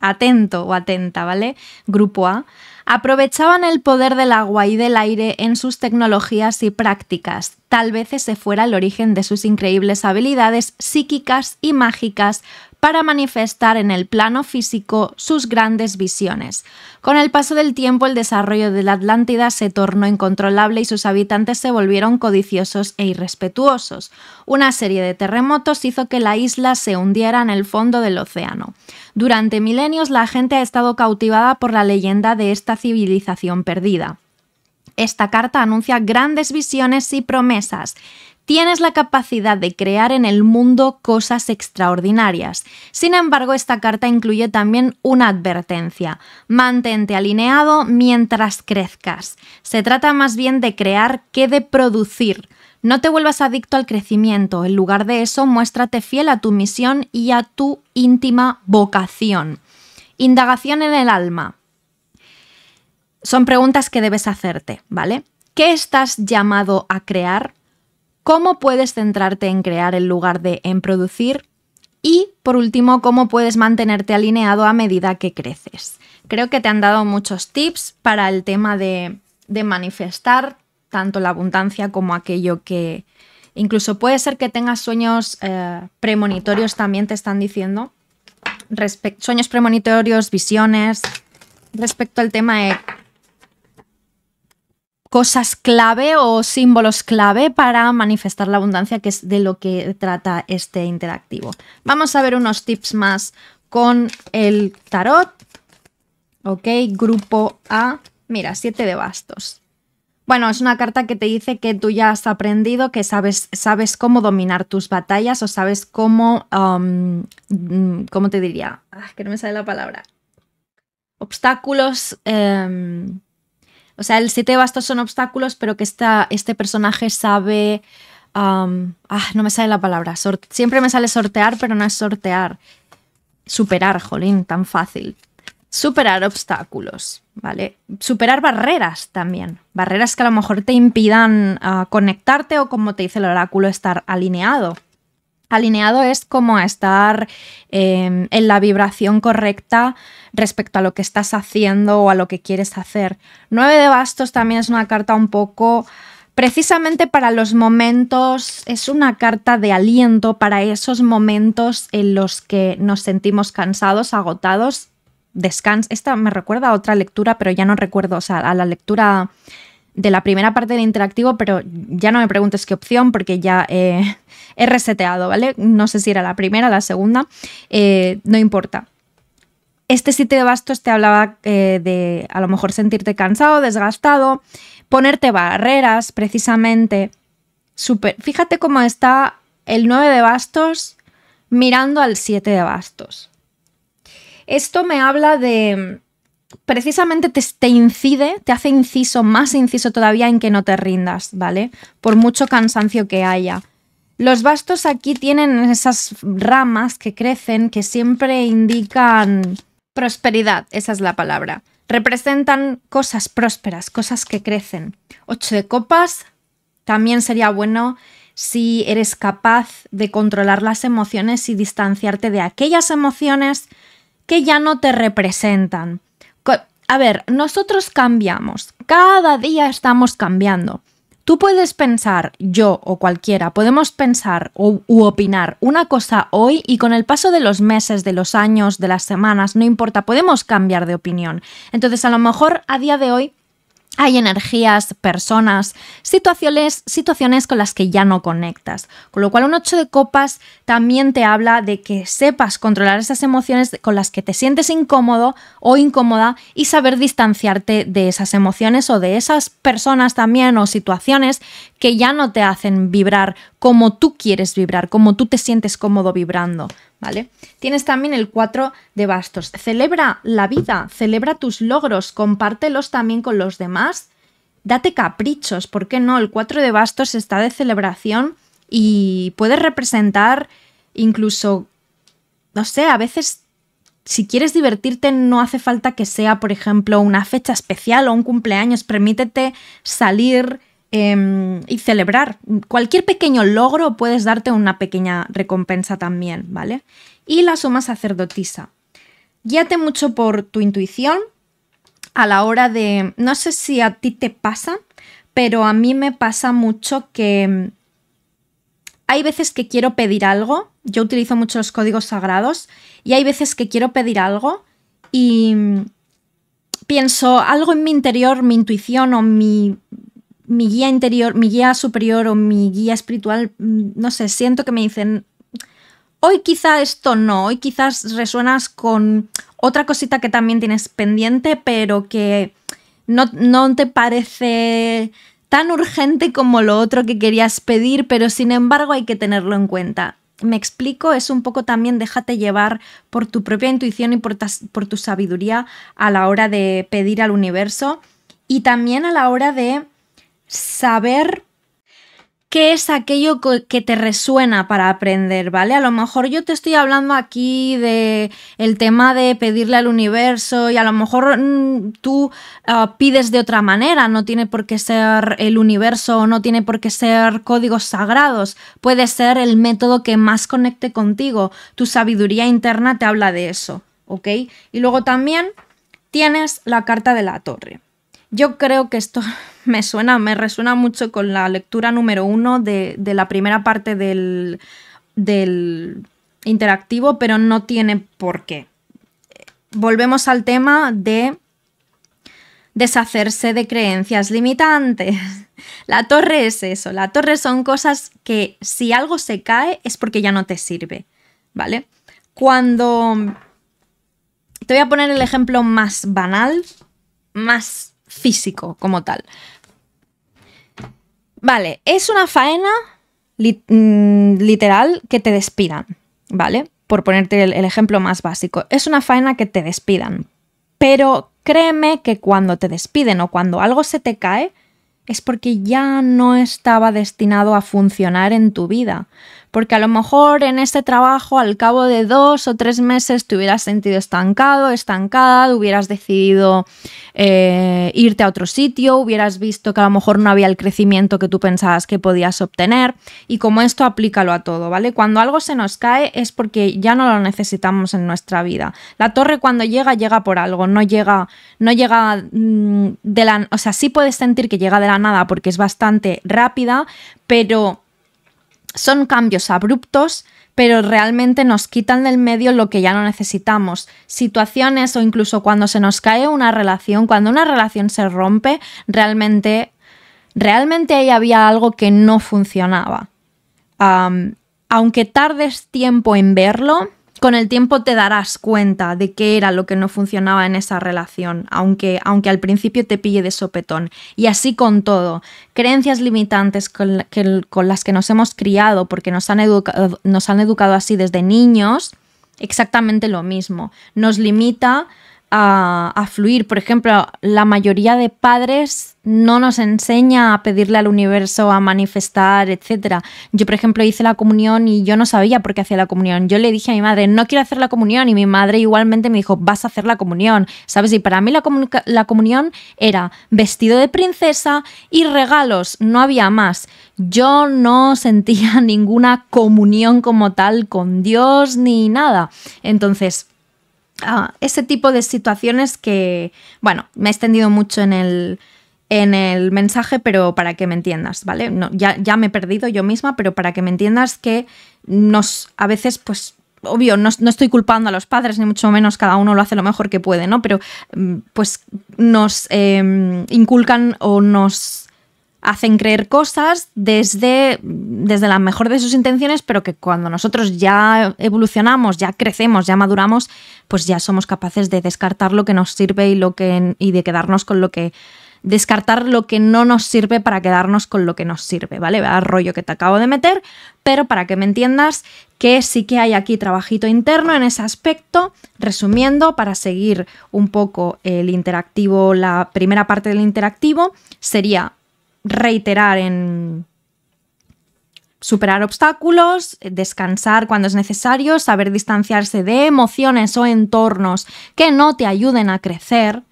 Atento o atenta, ¿vale? Grupo A. Aprovechaban el poder del agua y del aire en sus tecnologías y prácticas. Tal vez ese fuera el origen de sus increíbles habilidades psíquicas y mágicas para manifestar en el plano físico sus grandes visiones. Con el paso del tiempo el desarrollo de la Atlántida se tornó incontrolable y sus habitantes se volvieron codiciosos e irrespetuosos. Una serie de terremotos hizo que la isla se hundiera en el fondo del océano. Durante milenios la gente ha estado cautivada por la leyenda de esta civilización perdida. Esta carta anuncia grandes visiones y promesas tienes la capacidad de crear en el mundo cosas extraordinarias. Sin embargo, esta carta incluye también una advertencia. Mantente alineado mientras crezcas. Se trata más bien de crear que de producir. No te vuelvas adicto al crecimiento, en lugar de eso muéstrate fiel a tu misión y a tu íntima vocación. Indagación en el alma. Son preguntas que debes hacerte, ¿vale? ¿Qué estás llamado a crear? cómo puedes centrarte en crear en lugar de en producir y, por último, cómo puedes mantenerte alineado a medida que creces. Creo que te han dado muchos tips para el tema de, manifestar tanto la abundancia como aquello que... Incluso puede ser que tengas sueños eh, premonitorios, también te están diciendo. sueños premonitorios, visiones. Respecto al tema de cosas clave o símbolos clave para manifestar la abundancia, que es de lo que trata este interactivo. Vamos a ver unos tips más con el tarot. Ok, grupo A. Mira, siete de bastos. Bueno, es una carta que te dice que tú ya has aprendido, que sabes, sabes cómo dominar tus batallas o sabes cómo, um, mm, ¿cómo te diría? Ah, que no me sale la palabra. Obstáculos. Em, o sea, el siete bastos son obstáculos, pero que esta, este personaje sabe... ah, no me sale la palabra. Siempre me sale sortear, pero no es sortear. Superar, jolín, tan fácil. Superar obstáculos, ¿vale? Superar barreras también. Barreras que a lo mejor te impidan ah, conectarte o, como te dice el oráculo, estar alineado. Alineado es como a estar em, en la vibración correcta respecto a lo que estás haciendo o a lo que quieres hacer. Nueve de bastos también es una carta un poco... Precisamente para los momentos, es una carta de aliento para esos momentos en los que nos sentimos cansados, agotados, descansa. Esta me recuerda a otra lectura, pero ya no recuerdo, o sea, a la lectura de la primera parte del interactivo, pero ya no me preguntes qué opción porque ya eh, he reseteado, ¿vale? No sé si era la primera, la segunda, eh, no importa. Este siete de bastos te hablaba eh, de a lo mejor sentirte cansado, desgastado, ponerte barreras precisamente. Super. Fíjate cómo está el 9 de bastos mirando al 7 de bastos. Esto me habla de... Precisamente te, te, incide, te hace inciso, más inciso todavía en que no te rindas, ¿vale? Por mucho cansancio que haya. Los bastos aquí tienen esas ramas que crecen que siempre indican prosperidad, esa es la palabra. Representan cosas prósperas, cosas que crecen. Ocho de copas, también sería bueno si eres capaz de controlar las emociones y distanciarte de aquellas emociones que ya no te representan. A ver, nosotros cambiamos, cada día estamos cambiando. Tú puedes pensar, yo o cualquiera, podemos pensar u opinar una cosa hoy y con el paso de los meses, de los años, de las semanas, no importa, podemos cambiar de opinión. Entonces, a lo mejor a día de hoy hay energías, personas, situaciones, situaciones con las que ya no conectas. Con lo cual un 8 de copas también te habla de que sepas controlar esas emociones con las que te sientes incómodo o incómoda y saber distanciarte de esas emociones o de esas personas también o situaciones que ya no te hacen vibrar como tú quieres vibrar, como tú te sientes cómodo vibrando. ¿vale? Tienes también el 4 de bastos. Celebra la vida, celebra tus logros, compártelos también con los demás. Date caprichos, ¿por qué no? El 4 de bastos está de celebración y puede representar incluso, no sé, a veces si quieres divertirte no hace falta que sea, por ejemplo, una fecha especial o un cumpleaños, permítete salir, Em, y celebrar. Cualquier pequeño logro puedes darte una pequeña recompensa también, ¿vale? Y la suma sacerdotisa. Guíate mucho por tu intuición a la hora de... No sé si a ti te pasa, pero a mí me pasa mucho que em, hay veces que quiero pedir algo, yo utilizo mucho los códigos sagrados, y hay veces que quiero pedir algo y em, pienso algo en mi interior, mi intuición o mi mi guía interior, mi guía superior o mi guía espiritual, mm, no sé, siento que me dicen, hoy quizá esto no, hoy quizás resuenas con otra cosita que también tienes pendiente, pero que no, te parece tan urgente como lo otro que querías pedir, pero sin embargo hay que tenerlo en cuenta. Me explico, es un poco también déjate llevar por tu propia intuición y por tu sabiduría a la hora de pedir al universo y también a la hora de saber qué es aquello que te resuena para aprender, ¿vale? A lo mejor yo te estoy hablando aquí de el tema de pedirle al universo y a lo mejor mm, tú ah, pides de otra manera, no tiene por qué ser el universo, no tiene por qué ser códigos sagrados, puede ser el método que más conecte contigo, tu sabiduría interna te habla de eso, ¿ok? Y luego también tienes la carta de la torre. Yo creo que esto me suena, me resuena mucho con la lectura número uno de, la primera parte del interactivo, pero no tiene por qué. Volvemos al tema de deshacerse de creencias limitantes. La torre es eso, la torre son cosas que si algo se cae es porque ya no te sirve, ¿vale? Cuando... Te voy a poner el ejemplo más banal, más físico como tal. Vale, es una faena mm, literal que te despidan, ¿vale? Por ponerte el, el ejemplo más básico, es una faena que te despidan. Pero créeme que cuando te despiden o cuando algo se te cae, es porque ya no estaba destinado a funcionar en tu vida porque a lo mejor en este trabajo al cabo de dos o tres meses te hubieras sentido estancado, estancada, hubieras decidido eh, irte a otro sitio, hubieras visto que a lo mejor no había el crecimiento que tú pensabas que podías obtener y como esto aplícalo a todo, ¿vale? Cuando algo se nos cae es porque ya no lo necesitamos en nuestra vida. La torre cuando llega llega por algo, no llega, no llega mm, de la, o sea, sí puedes sentir que llega de la nada porque es bastante rápida, pero son cambios abruptos, pero realmente nos quitan del medio lo que ya no necesitamos. Situaciones o incluso cuando se nos cae una relación, cuando una relación se rompe, realmente, realmente ahí había algo que no funcionaba. aunque tardes tiempo en verlo, con el tiempo te darás cuenta de qué era lo que no funcionaba en esa relación, aunque, aunque al principio te pille de sopetón. Y así con todo, creencias limitantes con, las que nos hemos criado porque nos han educado así desde niños, exactamente lo mismo. Nos limita a, fluir. Por ejemplo, la mayoría de padres no nos enseña a pedirle al universo, a manifestar, etc. Yo, por ejemplo, hice la comunión y yo no sabía por qué hacía la comunión. Yo le dije a mi madre, no quiero hacer la comunión y mi madre igualmente me dijo, vas a hacer la comunión. ¿Sabes? Y para mí la comunión era vestido de princesa y regalos, no había más. Yo no sentía ninguna comunión como tal con Dios ni nada. Entonces, Ah, ese tipo de situaciones que, bueno, me he extendido mucho en el, en el mensaje, pero para que me entiendas, ¿vale? ya, me he perdido yo misma, pero para que me entiendas que nos, a veces, pues, obvio, no, estoy culpando a los padres, ni mucho menos cada uno lo hace lo mejor que puede, ¿no? Pero, mm, pues, nos em, inculcan o nos hacen creer cosas desde, desde la mejor de sus intenciones, pero que cuando nosotros ya evolucionamos, ya crecemos, ya maduramos, pues ya somos capaces de descartar lo que nos sirve y, lo que, y de quedarnos con lo que... Descartar lo que no nos sirve para quedarnos con lo que nos sirve, ¿vale? el rollo que te acabo de meter, pero para que me entiendas que sí que hay aquí trabajito interno en ese aspecto. Resumiendo, para seguir un poco el interactivo, la primera parte del interactivo sería reiterar en superar obstáculos, descansar cuando es necesario, saber distanciarse de emociones o entornos que no te ayuden a crecer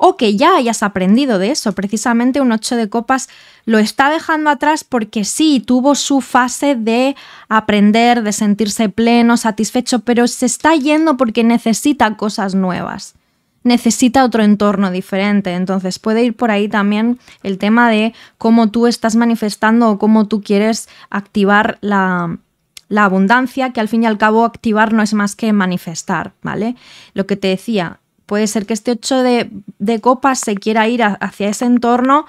o que ya hayas aprendido de eso. Precisamente un ocho de copas lo está dejando atrás porque sí, tuvo su fase de aprender, de sentirse pleno, satisfecho, pero se está yendo porque necesita cosas nuevas necesita otro entorno diferente. Entonces puede ir por ahí también el tema de cómo tú estás manifestando o cómo tú quieres activar la, abundancia, que al fin y al cabo activar no es más que manifestar, ¿vale? Lo que te decía, puede ser que este 8 de, copas se quiera ir hacia ese entorno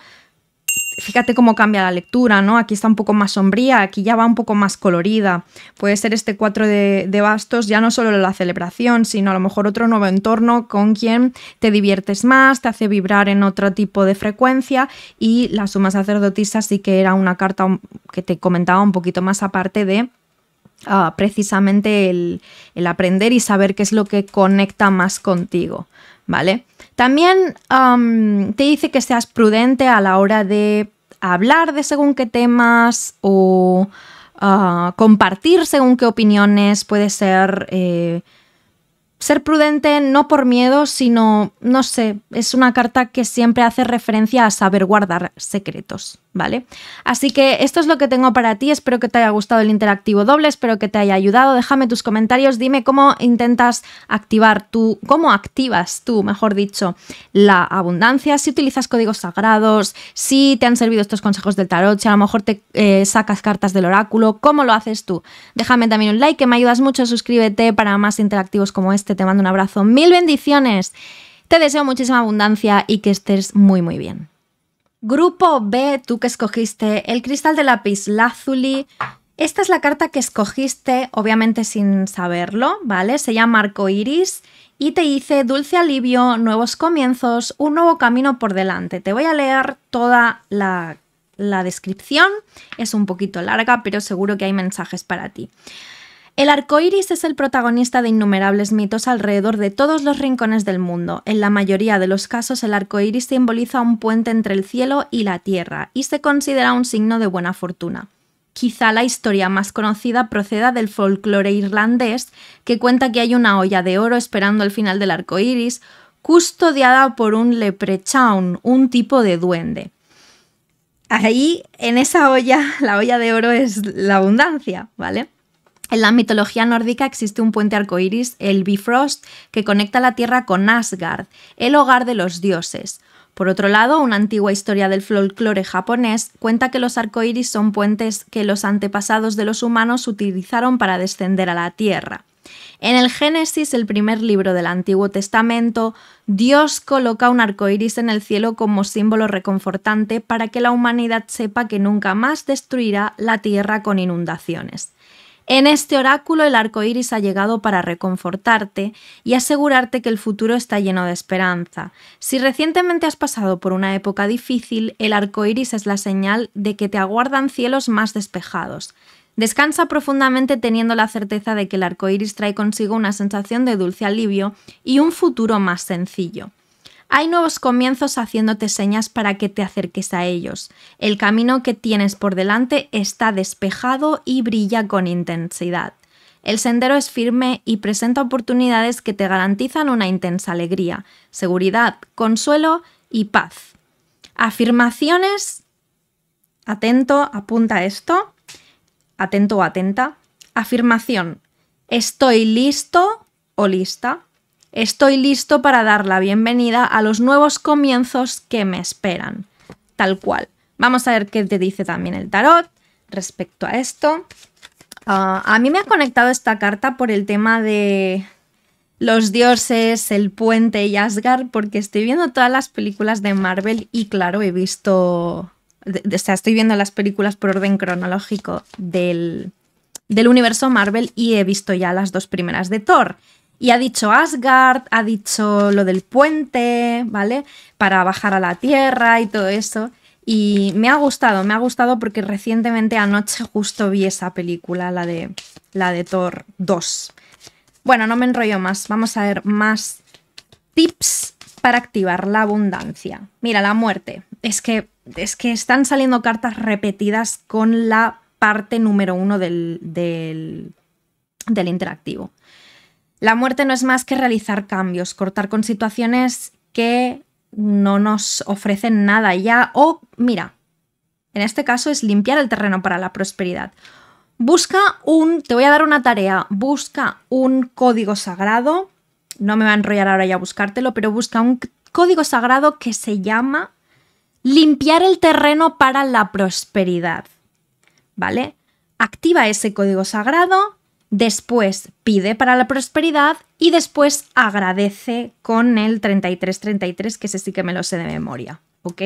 fíjate cómo cambia la lectura, ¿no? Aquí está un poco más sombría, aquí ya va un poco más colorida. Puede ser este cuatro de, bastos, ya no solo la celebración, sino a lo mejor otro nuevo entorno con quien te diviertes más, te hace vibrar en otro tipo de frecuencia y la suma sacerdotisa sí que era una carta que te comentaba un poquito más aparte de ah, precisamente el aprender y saber qué es lo que conecta más contigo, ¿vale? También te dice que seas prudente a la hora de hablar de según qué temas o ah, compartir según qué opiniones. Puede ser eh, ser prudente no por miedo, sino, no sé, es una carta que siempre hace referencia a saber guardar secretos. ¿vale? Así que esto es lo que tengo para ti, espero que te haya gustado el interactivo doble, espero que te haya ayudado, déjame tus comentarios, dime cómo intentas activar tú, cómo activas tú, mejor dicho, la abundancia, si utilizas códigos sagrados, si te han servido estos consejos del tarot, si a lo mejor te eh, sacas cartas del oráculo, cómo lo haces tú. Déjame también un like, que me ayudas mucho, suscríbete para más interactivos como este, te mando un abrazo, mil bendiciones, te deseo muchísima abundancia y que estés muy muy bien. Grupo B, tú que escogiste el cristal de lápiz lazuli. Esta es la carta que escogiste, obviamente sin saberlo, ¿vale? Se llama Arco Iris y te dice dulce alivio, nuevos comienzos, un nuevo camino por delante. Te voy a leer toda la, la descripción. Es un poquito larga, pero seguro que hay mensajes para ti. El arco iris es el protagonista de innumerables mitos alrededor de todos los rincones del mundo. En la mayoría de los casos, el arco iris simboliza un puente entre el cielo y la tierra y se considera un signo de buena fortuna. Quizá la historia más conocida proceda del folclore irlandés, que cuenta que hay una olla de oro esperando el final del arco iris, custodiada por un leprechaun, un tipo de duende. Ahí, en esa olla, la olla de oro es la abundancia, ¿vale? En la mitología nórdica existe un puente arcoíris, el Bifrost, que conecta la Tierra con Asgard, el hogar de los dioses. Por otro lado, una antigua historia del folclore japonés cuenta que los arcoíris son puentes que los antepasados de los humanos utilizaron para descender a la Tierra. En el Génesis, el primer libro del Antiguo Testamento, Dios coloca un arcoíris en el cielo como símbolo reconfortante para que la humanidad sepa que nunca más destruirá la tierra con inundaciones. En este oráculo, el arco iris ha llegado para reconfortarte y asegurarte que el futuro está lleno de esperanza. Si recientemente has pasado por una época difícil, el arco iris es la señal de que te aguardan cielos más despejados. Descansa profundamente teniendo la certeza de que el arco iris trae consigo una sensación de dulce alivio y un futuro más sencillo. Hay nuevos comienzos haciéndote señas para que te acerques a ellos. El camino que tienes por delante está despejado y brilla con intensidad. El sendero es firme y presenta oportunidades que te garantizan una intensa alegría, seguridad, consuelo y paz. Afirmaciones. Atento, apunta esto. Atento o atenta. Afirmación. Estoy listo o lista Estoy listo para dar la bienvenida a los nuevos comienzos que me esperan. Tal cual. Vamos a ver qué te dice también el tarot respecto a esto. Ah, a mí me ha conectado esta carta por el tema de los dioses, el puente y Asgard, porque estoy viendo todas las películas de Marvel y claro, he visto, o sea, estoy viendo las películas por orden cronológico del, del universo Marvel y he visto ya las dos primeras de Thor. Y ha dicho Asgard, ha dicho lo del puente, ¿vale? Para bajar a la Tierra y todo eso. Y me ha gustado, me ha gustado porque recientemente anoche justo vi esa película, la de, la de Thor 2. Bueno, no me enrollo más, vamos a ver más tips para activar la abundancia. Mira, la muerte. Es que, es que están saliendo cartas repetidas con la parte número uno del, del interactivo. La muerte no es más que realizar cambios, cortar con situaciones que no nos ofrecen nada ya o, mira, en este caso es limpiar el terreno para la prosperidad. Busca un, te voy a dar una tarea, busca un código sagrado, no me va a enrollar ahora ya a buscártelo, pero busca un código sagrado que se llama limpiar el terreno para la prosperidad. ¿Vale? Activa ese código sagrado, después pide para la prosperidad y después agradece con el 3333, que ese sí que me lo sé de memoria, ¿ok?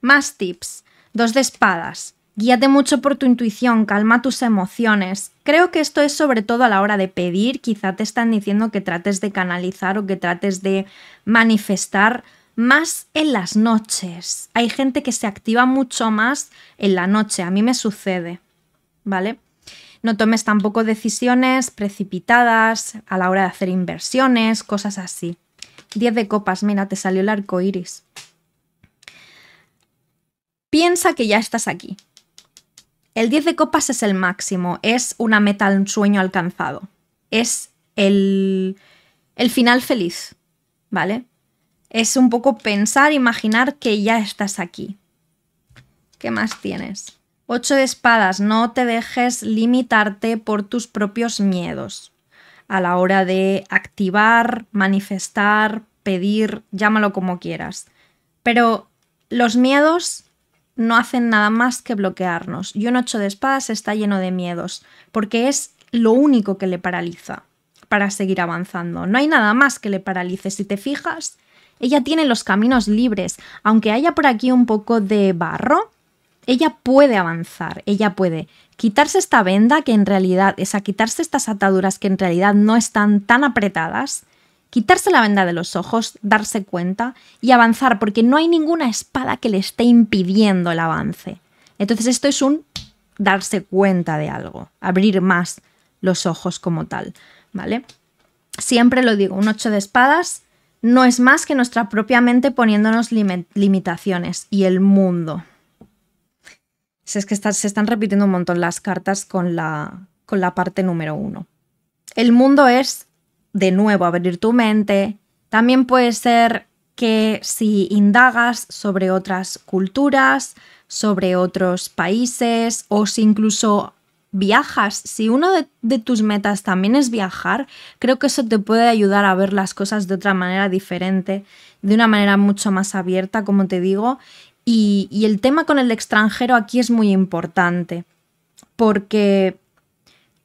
Más tips, dos de espadas, guíate mucho por tu intuición, calma tus emociones. Creo que esto es sobre todo a la hora de pedir, quizá te están diciendo que trates de canalizar o que trates de manifestar más en las noches. Hay gente que se activa mucho más en la noche, a mí me sucede, ¿vale? No tomes tampoco decisiones precipitadas a la hora de hacer inversiones, cosas así. 10 de copas, mira, te salió el arco iris. Piensa que ya estás aquí. El 10 de copas es el máximo, es una meta, un sueño alcanzado. Es el, el final feliz, ¿vale? Es un poco pensar, imaginar que ya estás aquí. ¿Qué más tienes? Ocho de espadas, no te dejes limitarte por tus propios miedos a la hora de activar, manifestar, pedir, llámalo como quieras. Pero los miedos no hacen nada más que bloquearnos. Y un ocho de espadas está lleno de miedos, porque es lo único que le paraliza para seguir avanzando. No hay nada más que le paralice. Si te fijas, ella tiene los caminos libres. Aunque haya por aquí un poco de barro, ella puede avanzar, ella puede quitarse esta venda que en realidad, es a quitarse estas ataduras que en realidad no están tan apretadas, quitarse la venda de los ojos, darse cuenta y avanzar, porque no hay ninguna espada que le esté impidiendo el avance. Entonces esto es un darse cuenta de algo, abrir más los ojos como tal, ¿vale? Siempre lo digo, un ocho de espadas no es más que nuestra propia mente poniéndonos limitaciones y el mundo, si es que se están repitiendo un montón las cartas con la, parte número uno. El mundo es, de nuevo, abrir tu mente. También puede ser que si indagas sobre otras culturas, sobre otros países o si incluso viajas, si uno de, tus metas también es viajar, creo que eso te puede ayudar a ver las cosas de otra manera diferente, de una manera mucho más abierta, como te digo, y, el tema con el extranjero aquí es muy importante, porque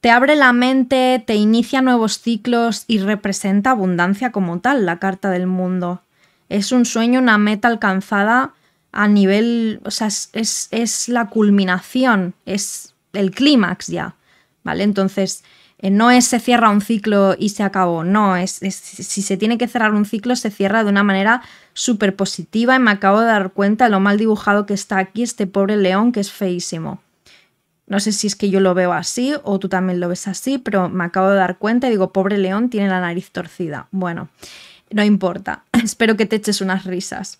te abre la mente, te inicia nuevos ciclos y representa abundancia como tal la carta del mundo. Es un sueño, una meta alcanzada a nivel, o sea, es, es la culminación, es el clímax ya, ¿vale? Entonces, eh, no es se cierra un ciclo y se acabó, no, es, si se tiene que cerrar un ciclo se cierra de una manera súper positiva y me acabo de dar cuenta de lo mal dibujado que está aquí este pobre león que es feísimo. No sé si es que yo lo veo así o tú también lo ves así, pero me acabo de dar cuenta y digo, pobre león tiene la nariz torcida. Bueno, no importa, espero que te eches unas risas.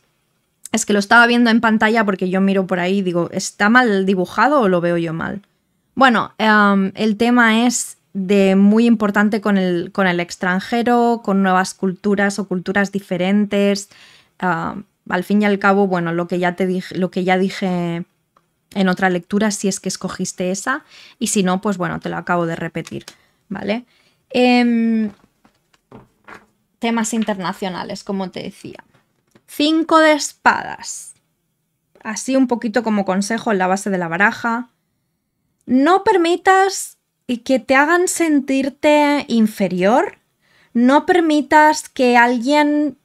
Es que lo estaba viendo en pantalla porque yo miro por ahí y digo, ¿está mal dibujado o lo veo yo mal? Bueno, em, el tema es de muy importante con el, extranjero, con nuevas culturas o culturas diferentes. Ah, al fin y al cabo, bueno, lo que ya te dije, lo que ya dije en otra lectura, si es que escogiste esa, y si no, pues bueno, te lo acabo de repetir, ¿vale? Em, temas internacionales, como te decía. Cinco de espadas. Así un poquito como consejo en la base de la baraja. No permitas y que te hagan sentirte inferior. No permitas que alguien...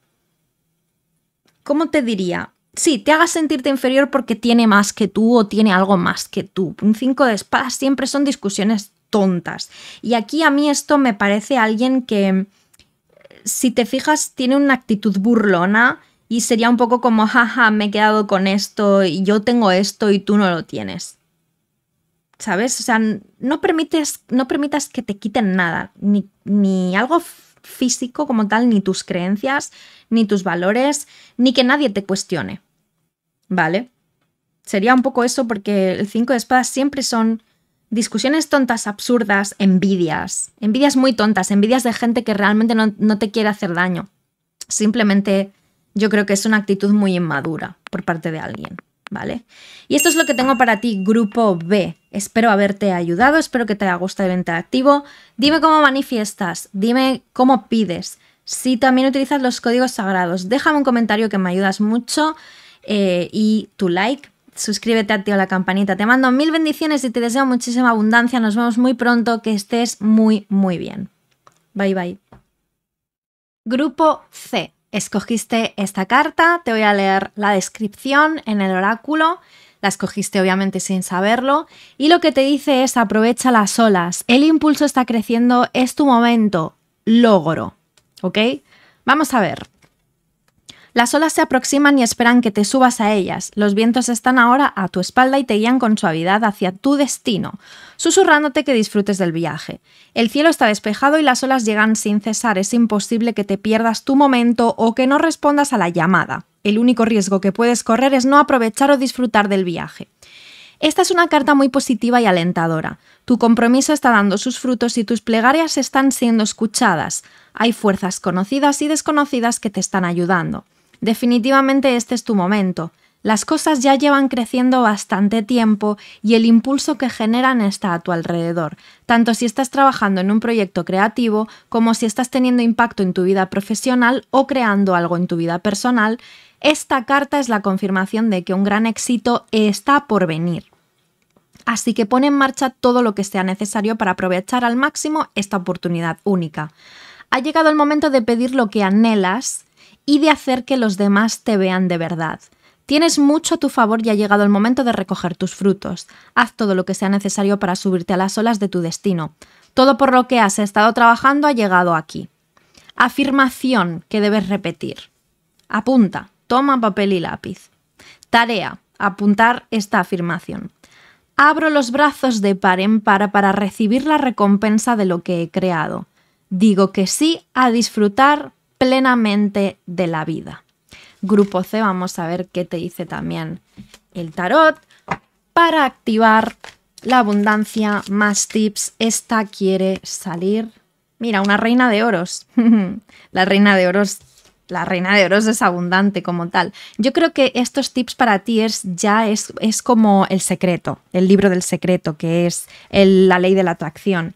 ¿Cómo te diría? Sí, te haga sentirte inferior porque tiene más que tú o tiene algo más que tú. Un 5 de espadas siempre son discusiones tontas. Y aquí a mí esto me parece alguien que, si te fijas, tiene una actitud burlona y sería un poco como, jaja, me he quedado con esto y yo tengo esto y tú no lo tienes. ¿sabes? O sea, no, no permitas que te quiten nada, ni, ni algo físico como tal, ni tus creencias, ni tus valores, ni que nadie te cuestione, ¿vale? Sería un poco eso porque el 5 de espadas siempre son discusiones tontas, absurdas, envidias, envidias muy tontas, envidias de gente que realmente no te quiere hacer daño. Simplemente yo creo que es una actitud muy inmadura por parte de alguien. ¿vale? Y esto es lo que tengo para ti, grupo B. Espero haberte ayudado, espero que te haya gustado el interactivo. Dime cómo manifiestas, dime cómo pides. Si también utilizas los códigos sagrados, déjame un comentario que me ayudas mucho eh, y tu like. Suscríbete, activa la campanita. Te mando mil bendiciones y te deseo muchísima abundancia. Nos vemos muy pronto. Que estés muy, muy bien. Bye, bye. Grupo C escogiste esta carta, te voy a leer la descripción en el oráculo, la escogiste obviamente sin saberlo, y lo que te dice es aprovecha las olas, el impulso está creciendo, es tu momento, logro, ¿ok? Vamos a ver. Las olas se aproximan y esperan que te subas a ellas. Los vientos están ahora a tu espalda y te guían con suavidad hacia tu destino susurrándote que disfrutes del viaje. El cielo está despejado y las olas llegan sin cesar, es imposible que te pierdas tu momento o que no respondas a la llamada. El único riesgo que puedes correr es no aprovechar o disfrutar del viaje. Esta es una carta muy positiva y alentadora. Tu compromiso está dando sus frutos y tus plegarias están siendo escuchadas. Hay fuerzas conocidas y desconocidas que te están ayudando. Definitivamente este es tu momento. Las cosas ya llevan creciendo bastante tiempo y el impulso que generan está a tu alrededor, tanto si estás trabajando en un proyecto creativo como si estás teniendo impacto en tu vida profesional o creando algo en tu vida personal, esta carta es la confirmación de que un gran éxito está por venir. Así que pon en marcha todo lo que sea necesario para aprovechar al máximo esta oportunidad única. Ha llegado el momento de pedir lo que anhelas y de hacer que los demás te vean de verdad. Tienes mucho a tu favor y ha llegado el momento de recoger tus frutos. Haz todo lo que sea necesario para subirte a las olas de tu destino. Todo por lo que has estado trabajando ha llegado aquí. Afirmación que debes repetir. Apunta, toma papel y lápiz. Tarea, apuntar esta afirmación. Abro los brazos de par en par para recibir la recompensa de lo que he creado. Digo que sí a disfrutar plenamente de la vida grupo C, vamos a ver qué te dice también el tarot para activar la abundancia, más tips. Esta quiere salir. Mira, una reina de oros. la reina de oros. La reina de oros es abundante como tal. Yo creo que estos tips para ti es ya es, como el secreto, el libro del secreto, que es la ley de la atracción.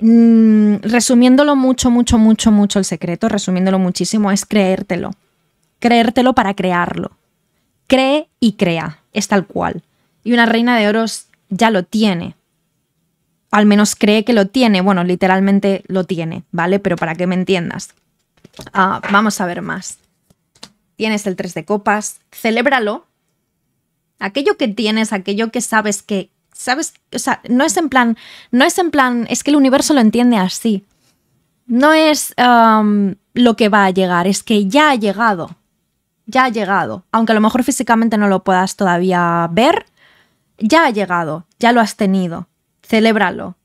Mm, resumiéndolo mucho, mucho, mucho, mucho el secreto, resumiéndolo muchísimo, es creértelo creértelo para crearlo. Cree y crea, es tal cual. Y una reina de oros ya lo tiene. Al menos cree que lo tiene. Bueno, literalmente lo tiene, ¿vale? Pero para que me entiendas. Ah, vamos a ver más. Tienes el 3 de copas, celébralo. Aquello que tienes, aquello que sabes que sabes, o sea, no es en plan, no es en plan, es que el universo lo entiende así. No es lo que va a llegar, es que ya ha llegado ya ha llegado. Aunque a lo mejor físicamente no lo puedas todavía ver, ya ha llegado, ya lo has tenido. Celébralo,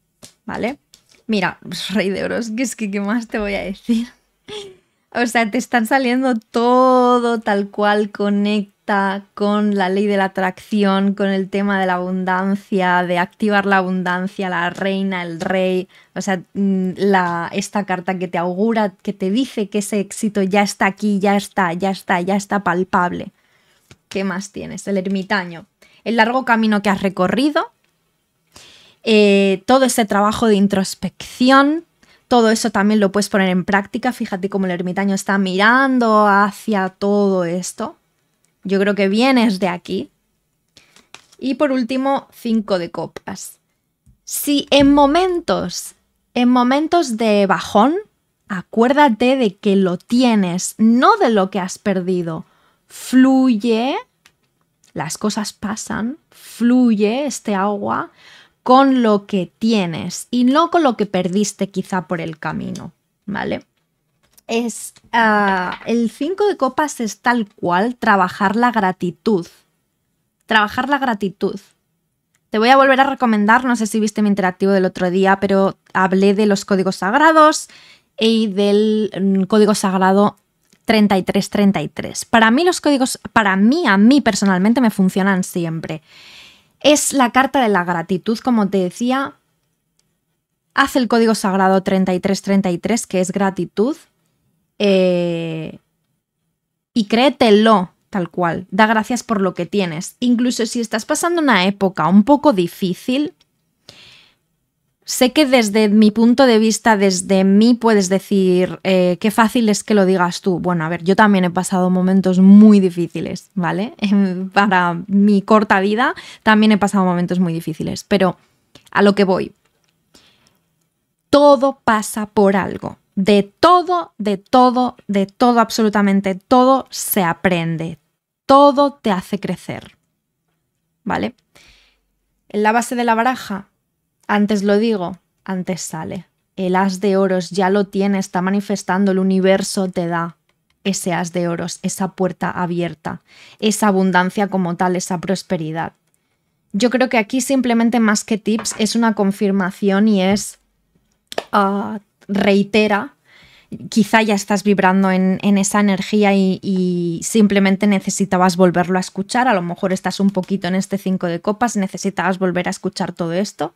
¿vale? Mira, rey de oros, que es que qué más te voy a decir. O sea, te están saliendo todo tal cual conecta con la ley de la atracción, con el tema de la abundancia, de activar la abundancia, la reina, el rey. O sea, mm, esta carta que te augura, que te dice que ese éxito ya está aquí, ya está, ya está, ya está palpable. ¿Qué más tienes? El ermitaño. El largo camino que has recorrido. Eh, todo ese trabajo de introspección todo eso también lo puedes poner en práctica. Fíjate cómo el ermitaño está mirando hacia todo esto. Yo creo que vienes de aquí. Y por último, cinco de copas. Si en momentos, en momentos de bajón, acuérdate de que lo tienes, no de lo que has perdido. Fluye, las cosas pasan, fluye este agua, con lo que tienes y no con lo que perdiste quizá por el camino, ¿vale? Es ah, el 5 de copas es tal cual trabajar la gratitud. Trabajar la gratitud. Te voy a volver a recomendar, no sé si viste mi interactivo del otro día, pero hablé de los códigos sagrados y del mm, código sagrado 3333. Para mí los códigos, para mí, a mí personalmente me funcionan siempre. Es la carta de la gratitud, como te decía. Haz el código sagrado 3333, que es gratitud. Eh, y créetelo tal cual. Da gracias por lo que tienes. Incluso si estás pasando una época un poco difícil, sé que desde mi punto de vista, desde mí, puedes decir eh, qué fácil es que lo digas tú. Bueno, a ver, yo también he pasado momentos muy difíciles, ¿vale? Para mi corta vida también he pasado momentos muy difíciles, pero a lo que voy. Todo pasa por algo. De todo, de todo, de todo, absolutamente todo se aprende. Todo te hace crecer. ¿Vale? En la base de la baraja antes lo digo, antes sale. El as de oros ya lo tiene, está manifestando, el universo te da ese as de oros, esa puerta abierta, esa abundancia como tal, esa prosperidad. Yo creo que aquí simplemente más que tips es una confirmación y es ah, reitera quizá ya estás vibrando en, esa energía y, simplemente necesitabas volverlo a escuchar, a lo mejor estás un poquito en este cinco de copas, necesitabas volver a escuchar todo esto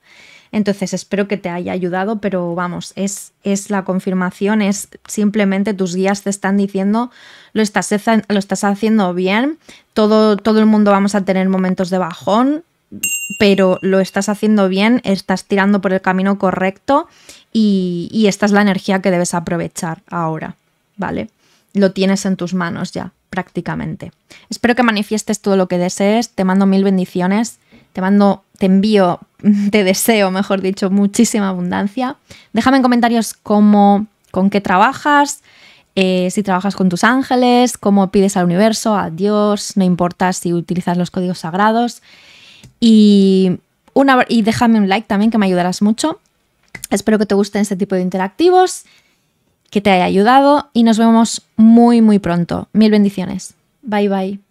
entonces espero que te haya ayudado, pero vamos, es, la confirmación, es simplemente tus guías te están diciendo lo estás, estás haciendo bien, todo, todo el mundo vamos a tener momentos de bajón, pero lo estás haciendo bien, estás tirando por el camino correcto y, y esta es la energía que debes aprovechar ahora, ¿vale? Lo tienes en tus manos ya, prácticamente. Espero que manifiestes todo lo que desees, te mando mil bendiciones, te mando, te envío te deseo, mejor dicho, muchísima abundancia. Déjame en comentarios cómo, con qué trabajas, eh, si trabajas con tus ángeles, cómo pides al universo, a Dios, no importa si utilizas los códigos sagrados. Y, una, y déjame un like también, que me ayudarás mucho. Espero que te gusten este tipo de interactivos, que te haya ayudado y nos vemos muy, muy pronto. Mil bendiciones. Bye, bye.